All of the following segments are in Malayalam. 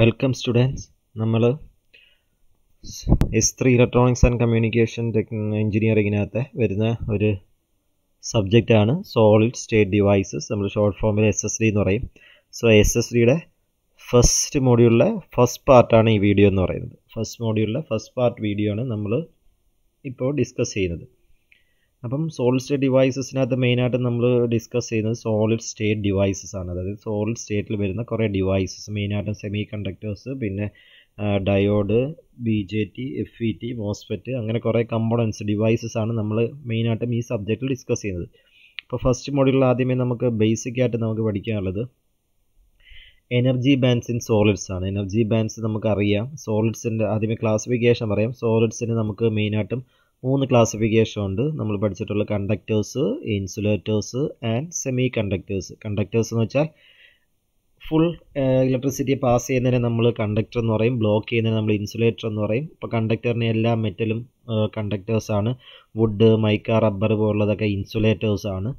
വെൽക്കം സ്റ്റുഡൻസ് നമ്മൾ S three electronics and communication tech എഞ്ചിനീയറിങ്ങിനകത്ത് വരുന്ന ഒരു സബ്ജക്റ്റാണ് സോളിഡ് സ്റ്റേറ്റ് ഡിവൈസസ് നമ്മൾ ഷോർട്ട് ഫോമിൽ എസ് എസ് ഡി എന്ന് പറയും സോ എസ് എസ് ഡിയുടെ ഫസ്റ്റ് മോഡ്യൂളിലെ ഫസ്റ്റ് പാർട്ടാണ് ഈ വീഡിയോ എന്ന് പറയുന്നത് ഫസ്റ്റ് മോഡ്യൂളിലെ ഫസ്റ്റ് പാർട്ട് വീഡിയോ ആണ് നമ്മൾ ഇപ്പോൾ ഡിസ്കസ് ചെയ്യുന്നത് അപ്പം സോളിഡ് സ്റ്റേറ്റ് ഡിവൈസസിനകത്ത് മെയിനായിട്ട് നമ്മൾ ഡിസ്കസ് ചെയ്യുന്നത് സോളിഡ് സ്റ്റേറ്റ് ഡിവൈസസ് ആണ് അതായത് സോളിഡ് സ്റ്റേറ്റിൽ വരുന്ന കുറേ ഡിവൈസസ് മെയിനായിട്ട് സെമി കണ്ടക്ടേഴ്സ് പിന്നെ diode B J T F E T MOSFET അങ്ങനെ കുറേ കമ്പോണൻസ് ഡിവൈസസ് ആണ് നമ്മൾ മെയിനായിട്ടും ഈ സബ്ജക്റ്റിൽ ഡിസ്കസ് ചെയ്യുന്നത് അപ്പോൾ ഫസ്റ്റ് മോഡ്യൂളിൽ ആദ്യമേ നമുക്ക് ബേസിക് ആയിട്ട് നമുക്ക് പഠിക്കാനുള്ളത് എനർജി ബാൻസ് ഇൻ സോളിഡ്സ് ആണ് എനർജി ബാൻസ് നമുക്കറിയാം സോളിഡ്സിൻ്റെ ആദ്യമേ ക്ലാസിഫിക്കേഷൻ പറയാം സോളിഡ്സിന് നമുക്ക് മെയിനായിട്ടും മൂന്ന് ക്ലാസിഫിക്കേഷൻ ഉണ്ട് നമ്മൾ പഠിച്ചിട്ടുള്ള conductors insulators and semiconductors conductors എന്ന് വെച്ചാൽ ഫുൾ ഇലക്ട്രിസിറ്റി പാസ് ചെയ്യുന്നതിനെ നമ്മൾ കണ്ടക്ടർ എന്ന് പറയും ബ്ലോക്ക് ചെയ്യുന്നതിന് നമ്മൾ ഇൻസുലേറ്റർ എന്ന് പറയും ഇപ്പോൾ കണ്ടക്ടറിന് എല്ലാ മെറ്റലും കണ്ടക്ടേഴ്സാണ് വുഡ് മൈക്ക റബ്ബർ പോലുള്ളതൊക്കെ ഇൻസുലേറ്റേഴ്സാണ്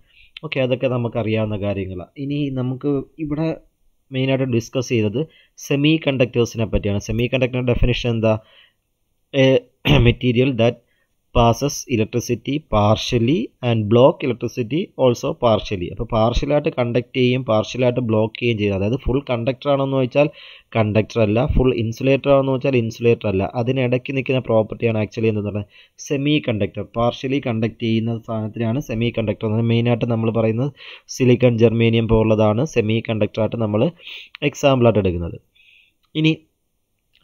ഓക്കെ അതൊക്കെ നമുക്കറിയാവുന്ന കാര്യങ്ങളാണ് ഇനി നമുക്ക് ഇവിടെ മെയിനായിട്ട് ഡിസ്കസ് ചെയ്തത് സെമി കണ്ടക്ടേഴ്സിനെ പറ്റിയാണ് സെമി കണ്ടക്ടറിൻ്റെ ഡെഫിനേഷൻ എന്താ material that passes electricity partially and block electricity also partially അപ്പോൾ പാർഷ്യലായിട്ട് കണ്ടക്ട് ചെയ്യും പാർഷ്യലായിട്ട് ബ്ലോക്ക് ചെയ്യുകയും ചെയ്യും അതായത് ഫുൾ കണ്ടക്ടർ ആണെന്ന് വെച്ചാൽ കണ്ടക്ടർ അല്ല ഫുൾ ഇൻസുലേറ്റർ ആണെന്ന് വെച്ചാൽ ഇൻസുലേറ്റർ അല്ല അതിനിടയ്ക്ക് നിൽക്കുന്ന പ്രോപ്പർട്ടിയാണ് ആക്ച്വലി എന്ന് പറയുന്നത് സെമി കണ്ടക്ടർ പാർഷ്യലി കണ്ടക്ട് ചെയ്യുന്ന സാധനത്തിനാണ് സെമി കണ്ടക്ടർ എന്ന് മെയിനായിട്ട് നമ്മൾ പറയുന്നത് സിലിക്കൺ ജെർമേനിയം പോലുള്ളതാണ് സെമി കണ്ടക്ടറായിട്ട് നമ്മൾ എക്സാമ്പിളായിട്ട് എടുക്കുന്നത് ഇനി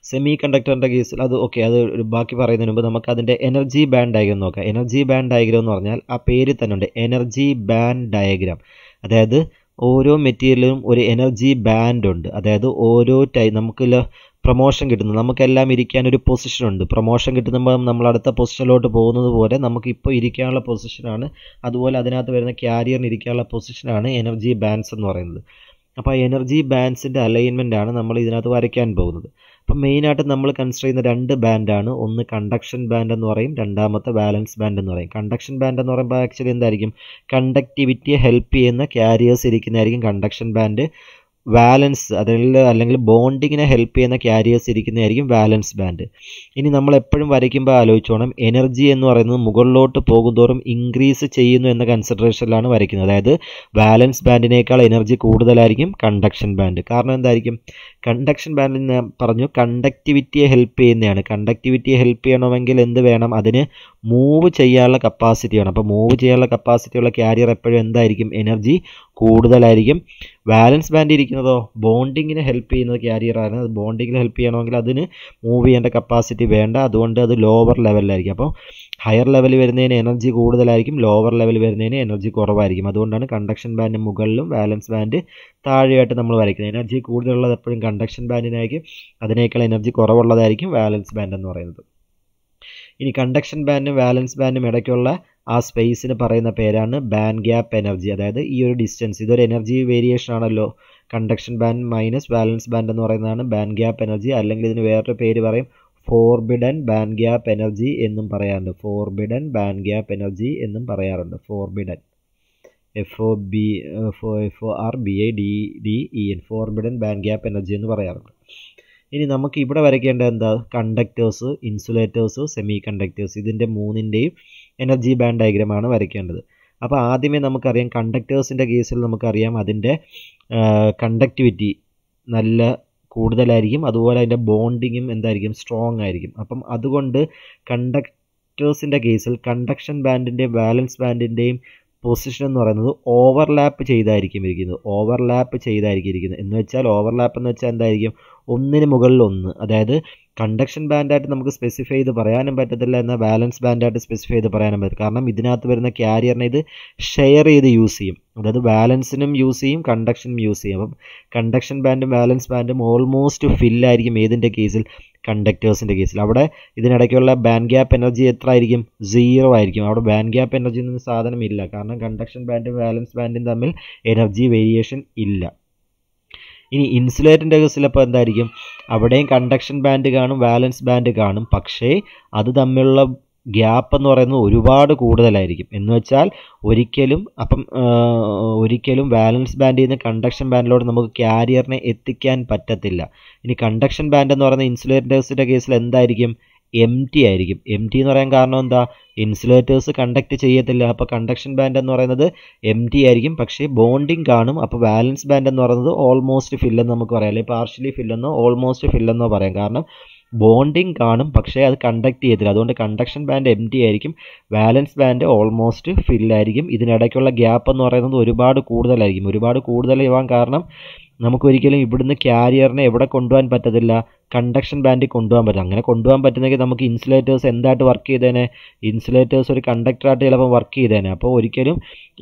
സെമി കണ്ടക്ടറിൻ്റെ കേസിൽ അത് ഓക്കെ അത് ബാക്കി പറയുന്നതിന് മുമ്പ് നമുക്ക് അതിൻ്റെ എനർജി ബാൻഡ് ഡയഗ്രാം നോക്കാം എനർജി ബാൻഡ് ഡയഗ്രാം എന്ന് പറഞ്ഞാൽ ആ പേര് തന്നെ ഉണ്ട് എനർജി ബാൻഡ് ഡയഗ്രാം അതായത് ഓരോ മെറ്റീരിയലിനും ഒരു എനർജി ബാൻഡ് ഉണ്ട് അതായത് ഓരോ ടൈ നമുക്ക് പ്രൊമോഷൻ കിട്ടുന്നു നമുക്കെല്ലാം ഇരിക്കാൻ ഒരു പൊസിഷൻ ഉണ്ട് പ്രൊമോഷൻ കിട്ടുമ്പോൾ നമ്മൾ അടുത്ത പൊസിഷനിലോട്ട് പോകുന്നത് പോലെ നമുക്ക് ഇപ്പോൾ ഇരിക്കാനുള്ള പൊസിഷനാണ് അതുപോലെ അതിനകത്ത് വരുന്ന ക്യാരിയറിന് ഇരിക്കാനുള്ള പൊസിഷനാണ് എനർജി ബാൻസ് എന്ന് പറയുന്നത് അപ്പോൾ ആ എനർജി ബാൻസിൻ്റെ അലൈൻമെൻ്റ് ആണ് നമ്മൾ ഇതിനകത്ത് വരയ്ക്കാൻ പോകുന്നത് അപ്പം മെയിനായിട്ട് നമ്മൾ കൺസിഡർ ചെയ്യുന്ന രണ്ട് ബാൻഡാണ് ഒന്ന് കണ്ടക്ഷൻ ബാൻഡ് എന്ന് പറയും രണ്ടാമത്തെ ബാലൻസ് ബാൻഡ് എന്ന് പറയും കണ്ടക്ഷൻ ബാൻഡ് എന്ന് പറയുമ്പോൾ ആക്ച്വലി എന്തായിരിക്കും കണ്ടക്ടിവിറ്റിയെ ഹെൽപ്പ് ചെയ്യുന്ന ക്യാരിയേഴ്സ് ഇരിക്കുന്നതായിരിക്കും കണ്ടക്ഷൻ ബാൻഡ് വാലൻസ് അതിൽ അല്ലെങ്കിൽ ബോണ്ടിങ്ങിനെ ഹെൽപ്പ് ചെയ്യുന്ന ക്യാരിയേഴ്സ് ഇരിക്കുന്നതായിരിക്കും വാലൻസ് ബാൻഡ് ഇനി നമ്മൾ എപ്പോഴും വരയ്ക്കുമ്പോൾ ആലോചിച്ചോണം എനർജി എന്ന് പറയുന്നത് മുകളിലോട്ട് പോകുന്തോറും ഇൻക്രീസ് ചെയ്യുന്നു എന്ന കൺസിഡറേഷനിലാണ് വരയ്ക്കുന്നത് അതായത് വാലൻസ് ബാൻഡിനേക്കാൾ എനർജി കൂടുതലായിരിക്കും കണ്ടക്ഷൻ ബാൻഡ് കാരണം എന്തായിരിക്കും കണ്ടക്ഷൻ ബാൻഡിൽ ഞാൻ പറഞ്ഞു കണ്ടക്ടിവിറ്റിയെ ഹെൽപ്പ് ചെയ്യുന്നതാണ് കണ്ടക്ടിവിറ്റിയെ ഹെൽപ്പ് ചെയ്യണമെങ്കിൽ എന്ത് വേണം അതിന് മൂവ് ചെയ്യാനുള്ള കപ്പാസിറ്റി വേണം അപ്പോൾ മൂവ് ചെയ്യാനുള്ള കപ്പാസിറ്റിയുള്ള ക്യാരിയർ എപ്പോഴും എന്തായിരിക്കും എനർജി കൂടുതലായിരിക്കും ബാലൻസ് ബാൻഡ് ഇരിക്കുന്നതോ ബോണ്ടിങ്ങിന് ഹെൽപ്പ് ചെയ്യുന്നത് ക്യാരിയറാണ് അത് ബോണ്ടിങ്ങിൽ ഹെൽപ്പ് ചെയ്യണമെങ്കിൽ അതിന് മൂവ് ചെയ്യേണ്ട കപ്പാസിറ്റി വേണ്ട അതുകൊണ്ട് അത് ലോവർ ലെവലിലായിരിക്കും അപ്പോൾ ഹയർ ലെവൽ വരുന്നതിന് എനർജി കൂടുതലായിരിക്കും ലോവർ ലെവൽ വരുന്നതിന് എനർജി കുറവായിരിക്കും അതുകൊണ്ടാണ് കണ്ടക്ഷൻ ബാൻഡിന് മുകളിലും ബാലൻസ് ബാൻഡ് താഴെയായിട്ട് നമ്മൾ വരയ്ക്കുന്നത് എനർജി കൂടുതലുള്ളത് എപ്പോഴും കണ്ടക്ഷൻ ബാൻഡിനായിരിക്കും അതിനേക്കാൾ എനർജി കുറവുള്ളതായിരിക്കും ബാലൻസ് ബാൻഡ് എന്ന് പറയുന്നത് ഇനി കണ്ടക്ഷൻ ബാൻഡും ബാലൻസ് ബാൻഡും ഇടയ്ക്കുള്ള ആ സ്പേസിന് പറയുന്ന പേരാണ് ബാൻഡ് ഗ്യാപ്പ് എനർജി അതായത് ഈ ഒരു ഡിസ്റ്റൻസ് ഇതൊരു എനർജി വേരിയേഷൻ ആണല്ലോ conduction band minus valence band എന്ന് പറയുന്നതാണ് ബാൻഡ് ഗ്യാപ്പ് എനർജി അല്ലെങ്കിൽ ഇതിന് വേറൊരു പേര് പറയും ഫോർബിഡൻ ബാൻഡ് ഗ്യാപ്പ് എനർജി എന്നും പറയാറുണ്ട് ഫോർബിഡൻ ബാൻഡ് ഗ്യാപ്പ് എനർജി എന്നും പറയാറുണ്ട് forbidden F O B F O R B I D D E N forbidden band gap energy എന്ന് പറയാറുണ്ട് ഇനി നമുക്ക് ഇവിടെ വരയ്ക്കേണ്ടത് എന്താ കണ്ടക്ടേഴ്സ് ഇൻസുലേറ്റേഴ്സ് സെമി കണ്ടക്ടേഴ്സ് ഇതിൻ്റെ മൂന്നിൻ്റെയും എനർജി ബാൻഡ് ഡയഗ്രാമാണ് വരയ്ക്കേണ്ടത് അപ്പോൾ ആദ്യമേ നമുക്കറിയാം കണ്ടക്ടേഴ്സിൻ്റെ കേസിൽ നമുക്കറിയാം അതിൻ്റെ കണ്ടക്ടിവിറ്റി നല്ല കൂടുതലായിരിക്കും അതുപോലെ അതിൻ്റെ ബോണ്ടിങ്ങും എന്തായിരിക്കും സ്ട്രോങ് ആയിരിക്കും അപ്പം അതുകൊണ്ട് കണ്ടക്ടേഴ്സിൻ്റെ കേസിൽ കണ്ടക്ഷൻ ബാൻഡിൻ്റെയും ബാലൻസ് ബാൻഡിൻ്റെയും പൊസിഷൻ എന്ന് പറയുന്നത് ഓവർലാപ്പ് ചെയ്തായിരിക്കും ഇരിക്കുന്നത് ഓവർലാപ്പ് ചെയ്തായിരിക്കും ഇരിക്കുന്നത് എന്ന് വെച്ചാൽ ഓവർലാപ്പ് എന്ന് വെച്ചാൽ എന്തായിരിക്കും ഒന്നിന് മുകളിൽ ഒന്ന് അതായത് കണ്ടക്ഷൻ ബാൻഡായിട്ട് നമുക്ക് സ്പെസിഫൈ ചെയ്ത് പറയാനും പറ്റത്തില്ല എന്നാൽ ബാലൻസ് ബാൻഡായിട്ട് സ്പെസിഫൈ ചെയ്ത് പറയാനും പറ്റും കാരണം ഇതിനകത്ത് വരുന്ന ക്യാരിയറിനെ ഇത് ഷെയർ ചെയ്ത് യൂസ് ചെയ്യും അതായത് ബാലൻസിനും യൂസ് ചെയ്യും കണ്ടക്ഷനും യൂസ് ചെയ്യും അപ്പം കണ്ടക്ഷൻ ബാൻഡും ബാലൻസ് ബാൻഡും ഓൾമോസ്റ്റ് ഫില്ലായിരിക്കും ഏതിൻ്റെ കേസിൽ കണ്ടക്ടേഴ്സിൻ്റെ കേസിൽ അവിടെ ഇതിനിടയ്ക്കുള്ള ബാൻഡ് ഗ്യാപ്പ് എനർജി എത്ര ആയിരിക്കും സീറോ ആയിരിക്കും അവിടെ ബാൻഡ് ഗ്യാപ്പ് എനർജി സാധനം സാധനമില്ല കാരണം കണ്ടക്ഷൻ ബാൻഡും ബാലൻസ് ബാൻഡും തമ്മിൽ എനർജി വേരിയേഷൻ ഇല്ല ഇനി കേസിൽ കേസിലപ്പോൾ എന്തായിരിക്കും അവിടെയും കണ്ടക്ഷൻ ബാൻഡ് കാണും വാലൻസ് ബാൻഡ് കാണും പക്ഷേ അത് തമ്മിലുള്ള ഗ്യാപ്പ് എന്ന് പറയുന്നത് ഒരുപാട് കൂടുതലായിരിക്കും എന്ന് വെച്ചാൽ ഒരിക്കലും അപ്പം ഒരിക്കലും വാലൻസ് ബാൻഡിൽ നിന്ന് കണ്ടക്ഷൻ ബാൻഡിലോട്ട് നമുക്ക് ക്യാരിയറിനെ എത്തിക്കാൻ പറ്റത്തില്ല ഇനി കണ്ടക്ഷൻ ബാൻഡ് എന്ന് പറയുന്ന ഇൻസുലേറ്റേഴ്സിൻ്റെ കേസിൽ എന്തായിരിക്കും എം ടി ആയിരിക്കും എം ടി എന്ന് പറയാൻ കാരണം എന്താ ഇൻസുലേറ്റേഴ്സ് കണ്ടക്ട് ചെയ്യത്തില്ല അപ്പോൾ കണ്ടക്ഷൻ ബാൻഡ് എന്ന് പറയുന്നത് എം ടി ആയിരിക്കും പക്ഷേ ബോണ്ടിങ് കാണും അപ്പോൾ ബാലൻസ് ബാൻഡ് എന്ന് പറയുന്നത് ഓൾമോസ്റ്റ് ഫില്ലെന്ന് നമുക്ക് പറയാം അല്ലെങ്കിൽ പാർഷ്യലി ഫില്ലെന്നോ ഓൾമോസ്റ്റ് ഫില്ലെന്നോ പറയാം കാരണം ബോണ്ടിങ് കാണും പക്ഷേ അത് കണ്ടക്ട് ചെയ്യത്തില്ല അതുകൊണ്ട് കണ്ടക്ഷൻ ബാൻഡ് എം ടി ആയിരിക്കും ബാലൻസ് ബാൻഡ് ഓൾമോസ്റ്റ് ഫില്ലായിരിക്കും ഇതിനിടയ്ക്കുള്ള ഗ്യാപ്പ് എന്ന് പറയുന്നത് ഒരുപാട് കൂടുതലായിരിക്കും ഒരുപാട് കൂടുതലാവാൻ കാരണം നമുക്ക് ഒരിക്കലും ഇവിടുന്ന് ക്യാരിയറിനെ എവിടെ കൊണ്ടുപോകാൻ പറ്റത്തില്ല കണ്ടക്ഷൻ ബാൻഡിൽ കൊണ്ടുപോകാൻ പറ്റും അങ്ങനെ കൊണ്ടുപോകാൻ പറ്റുന്നെങ്കിൽ നമുക്ക് ഇൻസുലേറ്റേഴ്സ് എന്തായിട്ട് വർക്ക് ചെയ്തേനെ ഇൻസുലേറ്റേഴ്സ് ഒരു കണ്ടക്ടറായിട്ട് ചിലപ്പോൾ വർക്ക് ചെയ്തേനെ അപ്പോൾ ഒരിക്കലും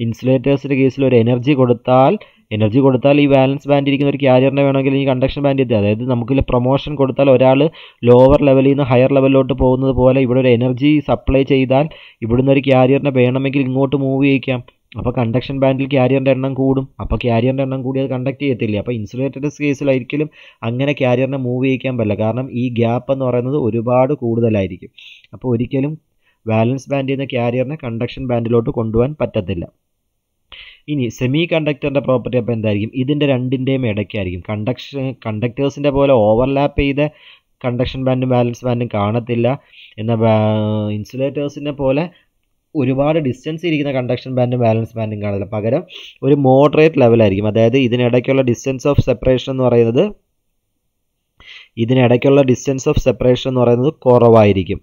ഇൻസുലേറ്റേഴ്സിൻ്റെ കേസിൽ ഒരു എനർജി കൊടുത്താൽ എനർജി കൊടുത്താൽ ഈ ബാലൻസ് ബാൻഡ് ഇരിക്കുന്ന ഒരു ക്യാരിയറിനെ വേണമെങ്കിൽ ഈ കണ്ടക്ഷൻ ബാൻഡ് എത്തി അതായത് നമുക്കില്ല പ്രൊമോഷൻ കൊടുത്താൽ ഒരാൾ ലോവർ ലെവലിൽ നിന്ന് ഹയർ ലെവലിലോട്ട് പോകുന്നത് പോലെ ഇവിടെ ഒരു എനർജി സപ്ലൈ ചെയ്താൽ ഇവിടുന്ന് ഒരു ക്യാരിയറിനെ വേണമെങ്കിൽ ഇങ്ങോട്ട് മൂവ് ചെയ്യിക്കാം അപ്പോൾ കണ്ടക്ഷൻ ബാൻഡിൽ ക്യാരിയറിൻ്റെ എണ്ണം കൂടും അപ്പോൾ ക്യാരിയറിൻ്റെ എണ്ണം കൂടി അത് കണ്ടക്ട് ചെയ്യത്തില്ലേ അപ്പോൾ ഇൻസുലേറ്റഡ് സ്പേസിൽ അങ്ങനെ ക്യാരിയറിനെ മൂവ് ചെയ്യിക്കാൻ പറ്റില്ല കാരണം ഈ ഗ്യാപ്പ് എന്ന് പറയുന്നത് ഒരുപാട് കൂടുതലായിരിക്കും അപ്പോൾ ഒരിക്കലും ബാലൻസ് ബാൻഡിൽ നിന്ന് ക്യാരിയറിനെ കണ്ടക്ഷൻ ബാൻഡിലോട്ട് കൊണ്ടുപോകാൻ പറ്റത്തില്ല ഇനി സെമി കണ്ടക്ടറിൻ്റെ പ്രോപ്പർട്ടി അപ്പോൾ എന്തായിരിക്കും ഇതിൻ്റെ രണ്ടിൻ്റെയും ഇടയ്ക്കായിരിക്കും കണ്ടക്ഷൻ കണ്ടക്ടേഴ്സിൻ്റെ പോലെ ഓവർലാപ്പ് ചെയ്ത കണ്ടക്ഷൻ ബാൻഡും ബാലൻസ് ബാൻഡും കാണത്തില്ല എന്നാൽ ഇൻസുലേറ്റേഴ്സിനെ പോലെ ഒരുപാട് ഡിസ്റ്റൻസ് ഇരിക്കുന്ന കണ്ടക്ഷൻ ബാൻഡും ബാലൻസ് ബാൻഡും കാണില്ല പകരം ഒരു മോഡറേറ്റ് ലെവലായിരിക്കും അതായത് ഇതിനിടയ്ക്കുള്ള ഡിസ്റ്റൻസ് ഓഫ് സെപ്പറേഷൻ എന്ന് പറയുന്നത് ഇതിനിടയ്ക്കുള്ള ഡിസ്റ്റൻസ് ഓഫ് സെപ്പറേഷൻ എന്ന് പറയുന്നത് കുറവായിരിക്കും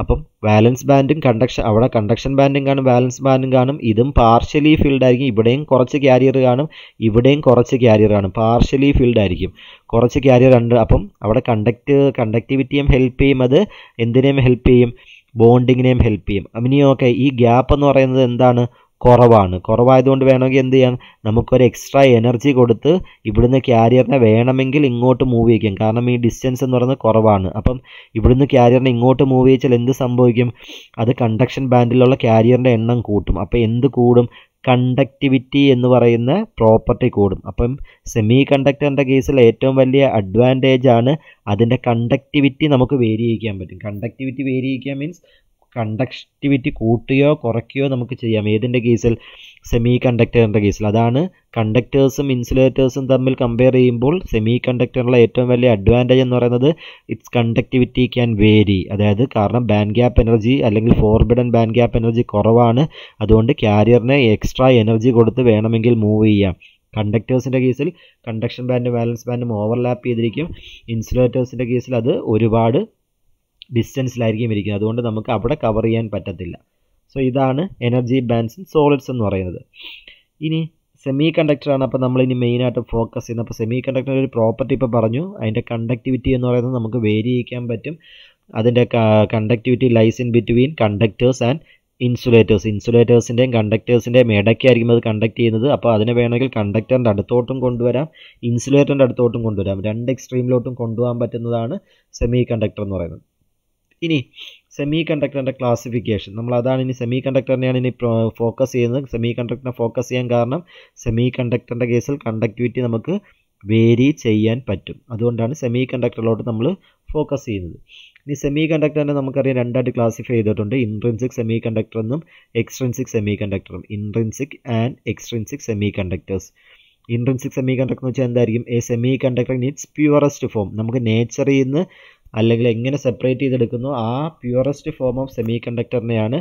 അപ്പം ബാലൻസ് ബാൻഡും കണ്ടക്ഷൻ അവിടെ കണ്ടക്ഷൻ ബാൻഡും കാണും ബാലൻസ് ബാൻഡും കാണും ഇതും പാർഷ്യലി ഫിൽഡ് ആയിരിക്കും ഇവിടെയും കുറച്ച് ക്യാരിയർ കാണും ഇവിടെയും കുറച്ച് ക്യാരിയർ കാണും പാർഷ്യലി ഫിൽഡ് ആയിരിക്കും കുറച്ച് ക്യാരിയർ ഉണ്ട് അപ്പം അവിടെ കണ്ടക്ട് കണ്ടക്ടിവിറ്റിയും ഹെൽപ്പ് ചെയ്യും അത് എന്തിനേയും ഹെൽപ്പ് ചെയ്യും ബോണ്ടിങ്ങിനെയും ഹെൽപ്പ് ചെയ്യും ഓക്കെ ഈ ഗ്യാപ്പ് എന്ന് പറയുന്നത് എന്താണ് കുറവാണ് കുറവായതുകൊണ്ട് വേണമെങ്കിൽ എന്ത് ചെയ്യാം നമുക്കൊരു എക്സ്ട്രാ എനർജി കൊടുത്ത് ഇവിടുന്ന് ക്യാരിയറിനെ വേണമെങ്കിൽ ഇങ്ങോട്ട് മൂവ് ചെയ്യിക്കാം കാരണം ഈ ഡിസ്റ്റൻസ് എന്ന് പറയുന്നത് കുറവാണ് അപ്പം ഇവിടുന്ന് ക്യാരിയറിനെ ഇങ്ങോട്ട് മൂവ് ചെയ്യിച്ചാൽ എന്ത് സംഭവിക്കും അത് കണ്ടക്ഷൻ ബാൻഡിലുള്ള ക്യാരിയറിൻ്റെ എണ്ണം കൂട്ടും അപ്പോൾ എന്ത് കൂടും കണ്ടക്ടിവിറ്റി എന്ന് പറയുന്ന പ്രോപ്പർട്ടി കൂടും അപ്പം സെമി കണ്ടക്ടറിൻ്റെ കേസിൽ ഏറ്റവും വലിയ അഡ്വാൻറ്റേജ് ആണ് അതിൻ്റെ കണ്ടക്ടിവിറ്റി നമുക്ക് വേരി ചെയ്യിക്കാൻ പറ്റും കണ്ടക്ടിവിറ്റി വേരി ചെയ്യിക്കുക മീൻസ് കണ്ടക്ടിവിറ്റി കൂട്ടുകയോ കുറയ്ക്കുകയോ നമുക്ക് ചെയ്യാം ഏതിൻ്റെ കേസിൽ സെമി കണ്ടക്ടറിൻ്റെ കേസിൽ അതാണ് കണ്ടക്ടേഴ്സും ഇൻസുലേറ്റേഴ്സും തമ്മിൽ കമ്പയർ ചെയ്യുമ്പോൾ സെമി കണ്ടക്ടറിനുള്ള ഏറ്റവും വലിയ അഡ്വാൻറ്റേജ് എന്ന് പറയുന്നത് ഇറ്റ്സ് കണ്ടക്ടിവിറ്റി ക്യാൻ വേരി അതായത് കാരണം ബാൻഡ് ഗ്യാപ്പ് എനർജി അല്ലെങ്കിൽ ഫോർബിഡൻ ബാൻഡ് ഗ്യാപ്പ് എനർജി കുറവാണ് അതുകൊണ്ട് ക്യാരിയറിന് എക്സ്ട്രാ എനർജി കൊടുത്ത് വേണമെങ്കിൽ മൂവ് ചെയ്യാം കണ്ടക്ടേഴ്സിൻ്റെ കേസിൽ കണ്ടക്ഷൻ ബാൻഡും ബാലൻസ് ബാൻഡും ഓവർലാപ്പ് ചെയ്തിരിക്കും ഇൻസുലേറ്റേഴ്സിൻ്റെ കേസിൽ അത് ഒരുപാട് ഡിസ്റ്റൻസിലായിരിക്കും ഇരിക്കുന്നത് അതുകൊണ്ട് നമുക്ക് അവിടെ കവർ ചെയ്യാൻ പറ്റത്തില്ല സോ ഇതാണ് എനർജി ബാൻസ് ഇൻ സോളിഡ്സ് എന്ന് പറയുന്നത് ഇനി സെമി കണ്ടക്ടറാണ് അപ്പോൾ നമ്മളിനി മെയിനായിട്ട് ഫോക്കസ് ചെയ്യുന്നത് അപ്പോൾ സെമി കണ്ടക്ടറിൻ്റെ ഒരു പ്രോപ്പർട്ടി ഇപ്പോൾ പറഞ്ഞു അതിൻ്റെ കണ്ടക്ടിവിറ്റി എന്ന് പറയുന്നത് നമുക്ക് വേരി ചെയ്യാൻ പറ്റും അതിൻ്റെ conductivity lies in between conductors and insulators ഇൻസുലേറ്റേഴ്സിൻ്റെയും കണ്ടക്ടേഴ്സിൻ്റെയും ഇടയ്ക്കായിരിക്കും അത് കണ്ടക്ട് ചെയ്യുന്നത് അപ്പോൾ അതിനെ വേണമെങ്കിൽ കണ്ടക്ടറിൻ്റെ അടുത്തോട്ടും കൊണ്ടുവരാം ഇൻസുലേറ്ററിൻ്റെ അടുത്തോട്ടും കൊണ്ടുവരാം രണ്ട് എക്സ്ട്രീമിലോട്ടും കൊണ്ടുപോകാൻ പറ്റുന്നതാണ് സെമി കണ്ടക്ടർ എന്ന് പറയുന്നത് ഇനി സെമി കണ്ടക്ടറിൻ്റെ ക്ലാസിഫിക്കേഷൻ നമ്മൾ അതാണ് ഇനി സെമി കണ്ടക്ടറിനെയാണ് ഇനി ഫോക്കസ് ചെയ്യുന്നത് സെമി കണ്ടക്ടറിനെ ഫോക്കസ് ചെയ്യാൻ കാരണം സെമി കണ്ടക്ടറിൻ്റെ കേസിൽ കണ്ടക്ടിവിറ്റി നമുക്ക് വേരി ചെയ്യാൻ പറ്റും അതുകൊണ്ടാണ് സെമി കണ്ടക്ടറിലോട്ട് നമ്മൾ ഫോക്കസ് ചെയ്യുന്നത് ഇനി സെമി കണ്ടക്ടറിനെ നമുക്കറിയാം രണ്ടായിട്ട് ക്ലാസിഫൈ ചെയ്തിട്ടുണ്ട് ഇൻട്രൻസിക് സെമി കണ്ടക്ടർ എന്നും എക്സ്ട്രൻസിക് സെമി കണ്ടക്ടറും intrinsic and extrinsic semiconductors intrinsic semiconductor എന്ന് വെച്ചാൽ എന്തായിരിക്കും a semiconductor in its purest form നമുക്ക് നേച്ചറിൽ നിന്ന് അല്ലെങ്കിൽ എങ്ങനെ സെപ്പറേറ്റ് ചെയ്തെടുക്കുന്നു ആ പ്യുവറസ്റ്റ് ഫോം ഓഫ് സെമി കണ്ടക്ടറിനെയാണ്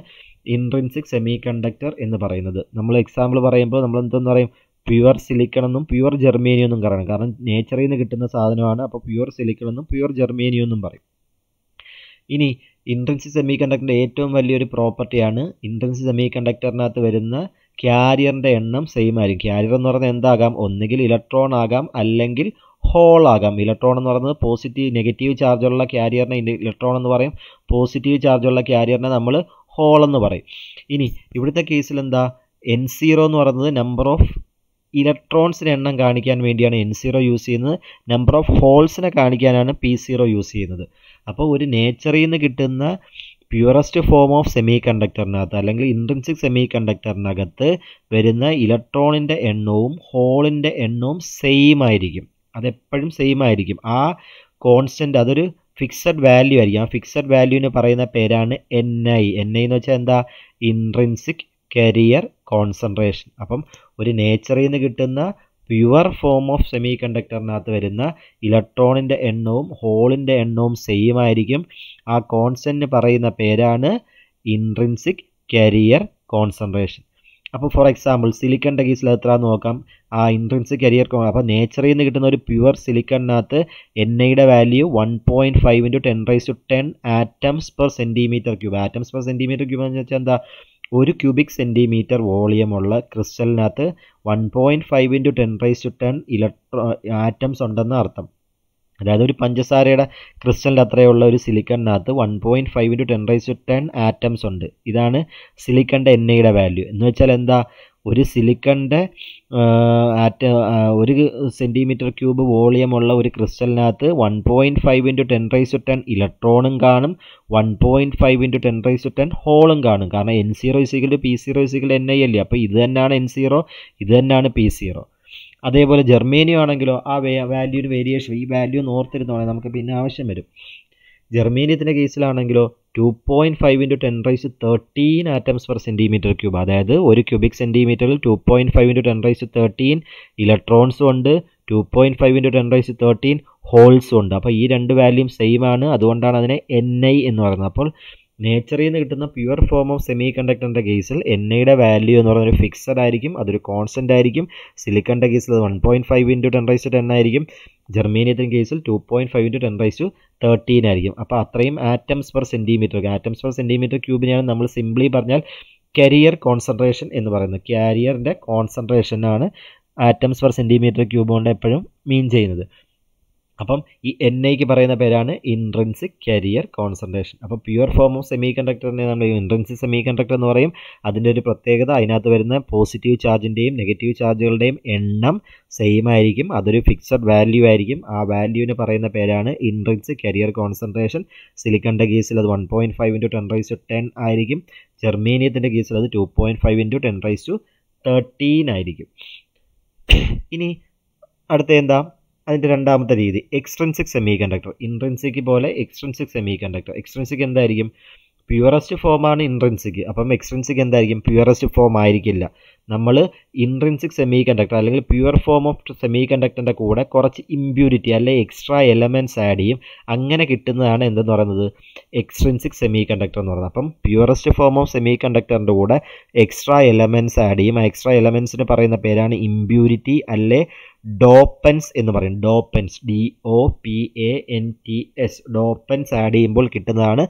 ഇൻട്രിൻസിക് സെമി കണ്ടക്ടർ എന്ന് പറയുന്നത് നമ്മൾ എക്സാമ്പിൾ പറയുമ്പോൾ നമ്മൾ എന്തെന്ന് പറയും പ്യുവർ സിലിക്കൺ എന്നും പ്യുവർ ജെർമേനിയം എന്നും പറയണം കാരണം നേച്ചറിൽ നിന്ന് കിട്ടുന്ന സാധനമാണ് അപ്പോൾ പ്യുവർ സിലിക്കൺ എന്നും പ്യുവർ ജെർമേനിയം എന്നും പറയും ഇനി ഇൻട്രൻസിക് സെമി കണ്ടക്ടറിൻ്റെ ഏറ്റവും വലിയൊരു പ്രോപ്പർട്ടിയാണ് ഇൻട്രൻസിക് സെമി കണ്ടക്ടറിനകത്ത് വരുന്ന ക്യാരിയറിൻ്റെ എണ്ണം സെയിം ആയിരിക്കും ക്യാരിയർ എന്ന് പറഞ്ഞാൽ എന്താകാം ഒന്നുകിൽ ഇലക്ട്രോൺ ആകാം അല്ലെങ്കിൽ ഹോൾ ആകാം ഇലക്ട്രോൺ എന്ന് പറയുന്നത് പോസിറ്റീവ് നെഗറ്റീവ് ചാർജുള്ള ക്യാരിയറിനെ ഇലക്ട്രോൺ എന്ന് പറയും പോസിറ്റീവ് ചാർജുള്ള ക്യാരിയറിനെ നമ്മൾ ഹോൾ എന്ന് പറയും ഇനി ഇവിടുത്തെ കേസിൽ എന്താ എൻ സീറോ എന്ന് പറയുന്നത് നമ്പർ ഓഫ് ഇലക്ട്രോൺസിന് എണ്ണം കാണിക്കാൻ വേണ്ടിയാണ് എൻ സീറോ യൂസ് ചെയ്യുന്നത് നമ്പർ ഓഫ് ഹോൾസിനെ കാണിക്കാനാണ് പി സീറോ യൂസ് ചെയ്യുന്നത് അപ്പോൾ ഒരു നേച്ചറിൽ നിന്ന് കിട്ടുന്ന പ്യുവറസ്റ്റ് ഫോം ഓഫ് സെമി കണ്ടക്ടറിനകത്ത് അല്ലെങ്കിൽ ഇൻട്രൻസിക് സെമി കണ്ടക്ടറിനകത്ത് വരുന്ന ഇലക്ട്രോണിൻ്റെ എണ്ണവും ഹോളിൻ്റെ എണ്ണവും സെയിം ആയിരിക്കും അതെപ്പോഴും സെയിം ആയിരിക്കും ആ കോൺസ്റ്റൻറ്റ് അതൊരു ഫിക്സഡ് വാല്യൂ ആയിരിക്കും ആ ഫിക്സഡ് വാല്യൂവിന് പറയുന്ന പേരാണ് എൻ ഐ എൻ ഐ എന്ന് വെച്ചാൽ എന്താ ഇൻട്രിൻസിക് കരിയർ കോൺസെൻട്രേഷൻ അപ്പം ഒരു നേച്ചറിൽ നിന്ന് കിട്ടുന്ന പ്യുവർ ഫോം ഓഫ് സെമി കണ്ടക്ടറിനകത്ത് വരുന്ന ഇലക്ട്രോണിൻ്റെ എണ്ണവും ഹോളിൻ്റെ എണ്ണവും സെയിം ആയിരിക്കും ആ കോൺസ്റ്റൻറ്റിന് പറയുന്ന പേരാണ് ഇൻട്രിൻസിക് കരിയർ കോൺസെൻട്രേഷൻ അപ്പോൾ ഫോർ എക്സാമ്പിൾ സിലിക്കൺ കേസിൽ എത്ര നോക്കാം ആ ഇൻട്രൻസ് കരിയർ കോമൺ അപ്പോൾ നേച്ചറിൽ നിന്ന് കിട്ടുന്ന ഒരു പ്യുവർ സിലിക്കണിനകത്ത് എൻ ഐയുടെ value one point five into ten raise to ten atoms per centimetre cube atoms per centimetre cube എന്ന് വെച്ചാൽ എന്താ ഒരു ക്യൂബിക് സെൻറ്റിമീറ്റർ വോളിയമുള്ള ക്രിസ്റ്റലിനകത്ത് one point five into ten raise to ten electro atoms ഉണ്ടെന്ന് അർത്ഥം അതായത് ഒരു പഞ്ചസാരയുടെ ക്രിസ്റ്റലിൻ്റെ അത്രയുള്ള ഒരു സിലിക്കണിനകത്ത് one point five into ten raise to ten atoms ഉണ്ട് ഇതാണ് സിലിക്കണിൻ്റെ എൻ ഐയുടെ വാല്യൂ എന്ന് വെച്ചാൽ എന്താ ഒരു സിലിക്കണിൻ്റെ ആറ്റ ഒരു സെൻറ്റിമീറ്റർ ക്യൂബ് വോളിയമുള്ള ഒരു ക്രിസ്റ്റലിനകത്ത് one point five into ten raise to ten ഇലക്ട്രോണും കാണും one point five into ten raise to ten ഹോളും കാണും കാരണം N zero is equal to P zero is equal N I അല്ലേ അപ്പോൾ ഇത് തന്നെയാണ് എൻ സീറോ ഇത് തന്നെയാണ് പി സീറോ അതേപോലെ ജെർമേനിയം ആണെങ്കിലോ ആ വേ വാല്യൂവിന് വേരിയേഷൻ ഈ വാല്യൂ ഓർത്തിരുന്നോളെ നമുക്ക് പിന്നെ ആവശ്യം വരും ജെർമേനിയത്തിൻ്റെ കേസിലാണെങ്കിലോ two point five into ten raise thirteen atoms per centimetre cube അതായത് ഒരു ക്യൂബിക് സെൻറ്റിമീറ്ററിൽ two point five into ten raise thirteen ഇലക്ട്രോൺസും ഉണ്ട് two point five into ten raise thirteen ഹോൾസും ഉണ്ട് അപ്പോൾ ഈ രണ്ട് വാല്യൂം സെയിം ആണ് അതുകൊണ്ടാണ് അതിനെ എൻ ഐ എന്ന് പറയുന്നത് അപ്പോൾ നേച്ചറിൽ നിന്ന് കിട്ടുന്ന പ്യുവർ ഫോം ഓഫ് സെമി കണ്ടക്ടറിൻ്റെ കേസിൽ എൻ ഐയുടെ വാല്യൂ എന്ന് പറയുന്നത് ഫിക്സഡ് ആയിരിക്കും അതൊരു കോൺസ്റ്റൻ്റ് ആയിരിക്കും സിലിക്കൻ്റെ കേസിൽ അത് one point five into ten raise ten ആയിരിക്കും ജർമേനിയത്തിൻ്റെ കേസിൽ two point five into ten raise to thirteen ആയിരിക്കും അപ്പോൾ അത്രയും atoms per centimetre atoms per centimetre ക്യൂബിനെയാണ് നമ്മൾ സിംപ്ലി പറഞ്ഞാൽ കരിയർ കോൺസെൻട്രേഷൻ എന്ന് പറയുന്നത് കാരിയറിൻ്റെ കോൺസെൻട്രേഷനാണ് ആറ്റംസ് പെർ സെൻറ്റിമീറ്റർ ക്യൂബ് കൊണ്ട് എപ്പോഴും മീൻ ചെയ്യുന്നത് അപ്പം ഈ എൻ ഐക്ക് പറയുന്ന പേരാണ് ഇൻട്രൻസിക് കരിയർ കോൺസെൻട്രേഷൻ അപ്പോൾ പ്യുവർ ഫോം ഓഫ് സെമി കണ്ടക്ടറിനെ നമ്മൾ ഇൻട്രൻസിക് സെമി കണ്ടക്ടർ എന്ന് പറയും അതിൻ്റെ ഒരു പ്രത്യേകത അതിനകത്ത് വരുന്ന പോസിറ്റീവ് ചാർജിൻ്റെയും നെഗറ്റീവ് ചാർജുകളുടെയും എണ്ണം സെയിം ആയിരിക്കും അതൊരു ഫിക്സഡ് വാല്യൂ ആയിരിക്കും ആ വാല്യൂവിന് പറയുന്ന പേരാണ് ഇൻട്രൻസിക് കരിയർ കോൺസെൻട്രേഷൻ സിലിക്കണിൻ്റെ കേസിൽ അത് one point five into ten raise to ten ആയിരിക്കും ജെർമേനിയത്തിൻ്റെ കേസിൽ അത് two point five into ten raise to thirteen ആയിരിക്കും ഇനി അടുത്ത എന്താ അതിൻ്റെ രണ്ടാമത്തെ രീതി എക്സ്ട്രൻസിക് സെമി കണ്ടക്ടർ ഇൻട്രൻസിക് പോലെ എക്സ്ട്രൻസിക് സെമി കണ്ടക്ടർ എക്സ്ട്രൻസിക് എന്തായിരിക്കും പ്യുവറസ്റ്റ് ഫോമാണ് ഇൻട്രൻസിക് അപ്പം എക്സ്ട്രൻസിക് എന്തായിരിക്കും പ്യുവറസ്റ്റ് ഫോം ആയിരിക്കില്ല നമ്മൾ ഇൻട്രൻസിക് സെമി കണ്ടക്ടർ അല്ലെങ്കിൽ പ്യുവർ ഫോം ഓഫ് സെമി കണ്ടക്ടറിൻ്റെ കൂടെ കുറച്ച് ഇമ്പ്യൂരിറ്റി അല്ലെങ്കിൽ എക്സ്ട്രാ എലമെൻറ്റ്സ് ആഡ് ചെയ്യും അങ്ങനെ കിട്ടുന്നതാണ് എന്തെന്ന് പറയുന്നത് എക്സ്ട്രൻസിക് സെമി കണ്ടക്ടർ എന്ന് പറയുന്നത് അപ്പം പ്യുവറസ്റ്റ് ഫോം ഓഫ് സെമി കണ്ടക്ടറിൻ്റെ കൂടെ എക്സ്ട്രാ എലമെൻറ്റ്സ് ആഡ് ചെയ്യും ആ എക്സ്ട്രാ എലമെൻറ്റ്സിന് പറയുന്ന പേരാണ് ഇമ്പ്യൂരിറ്റി അല്ലേ ഡോപ്പൻസ് എന്ന് പറയും dopants D O P A N T S dopants add ചെയ്യുമ്പോൾ കിട്ടുന്നതാണ്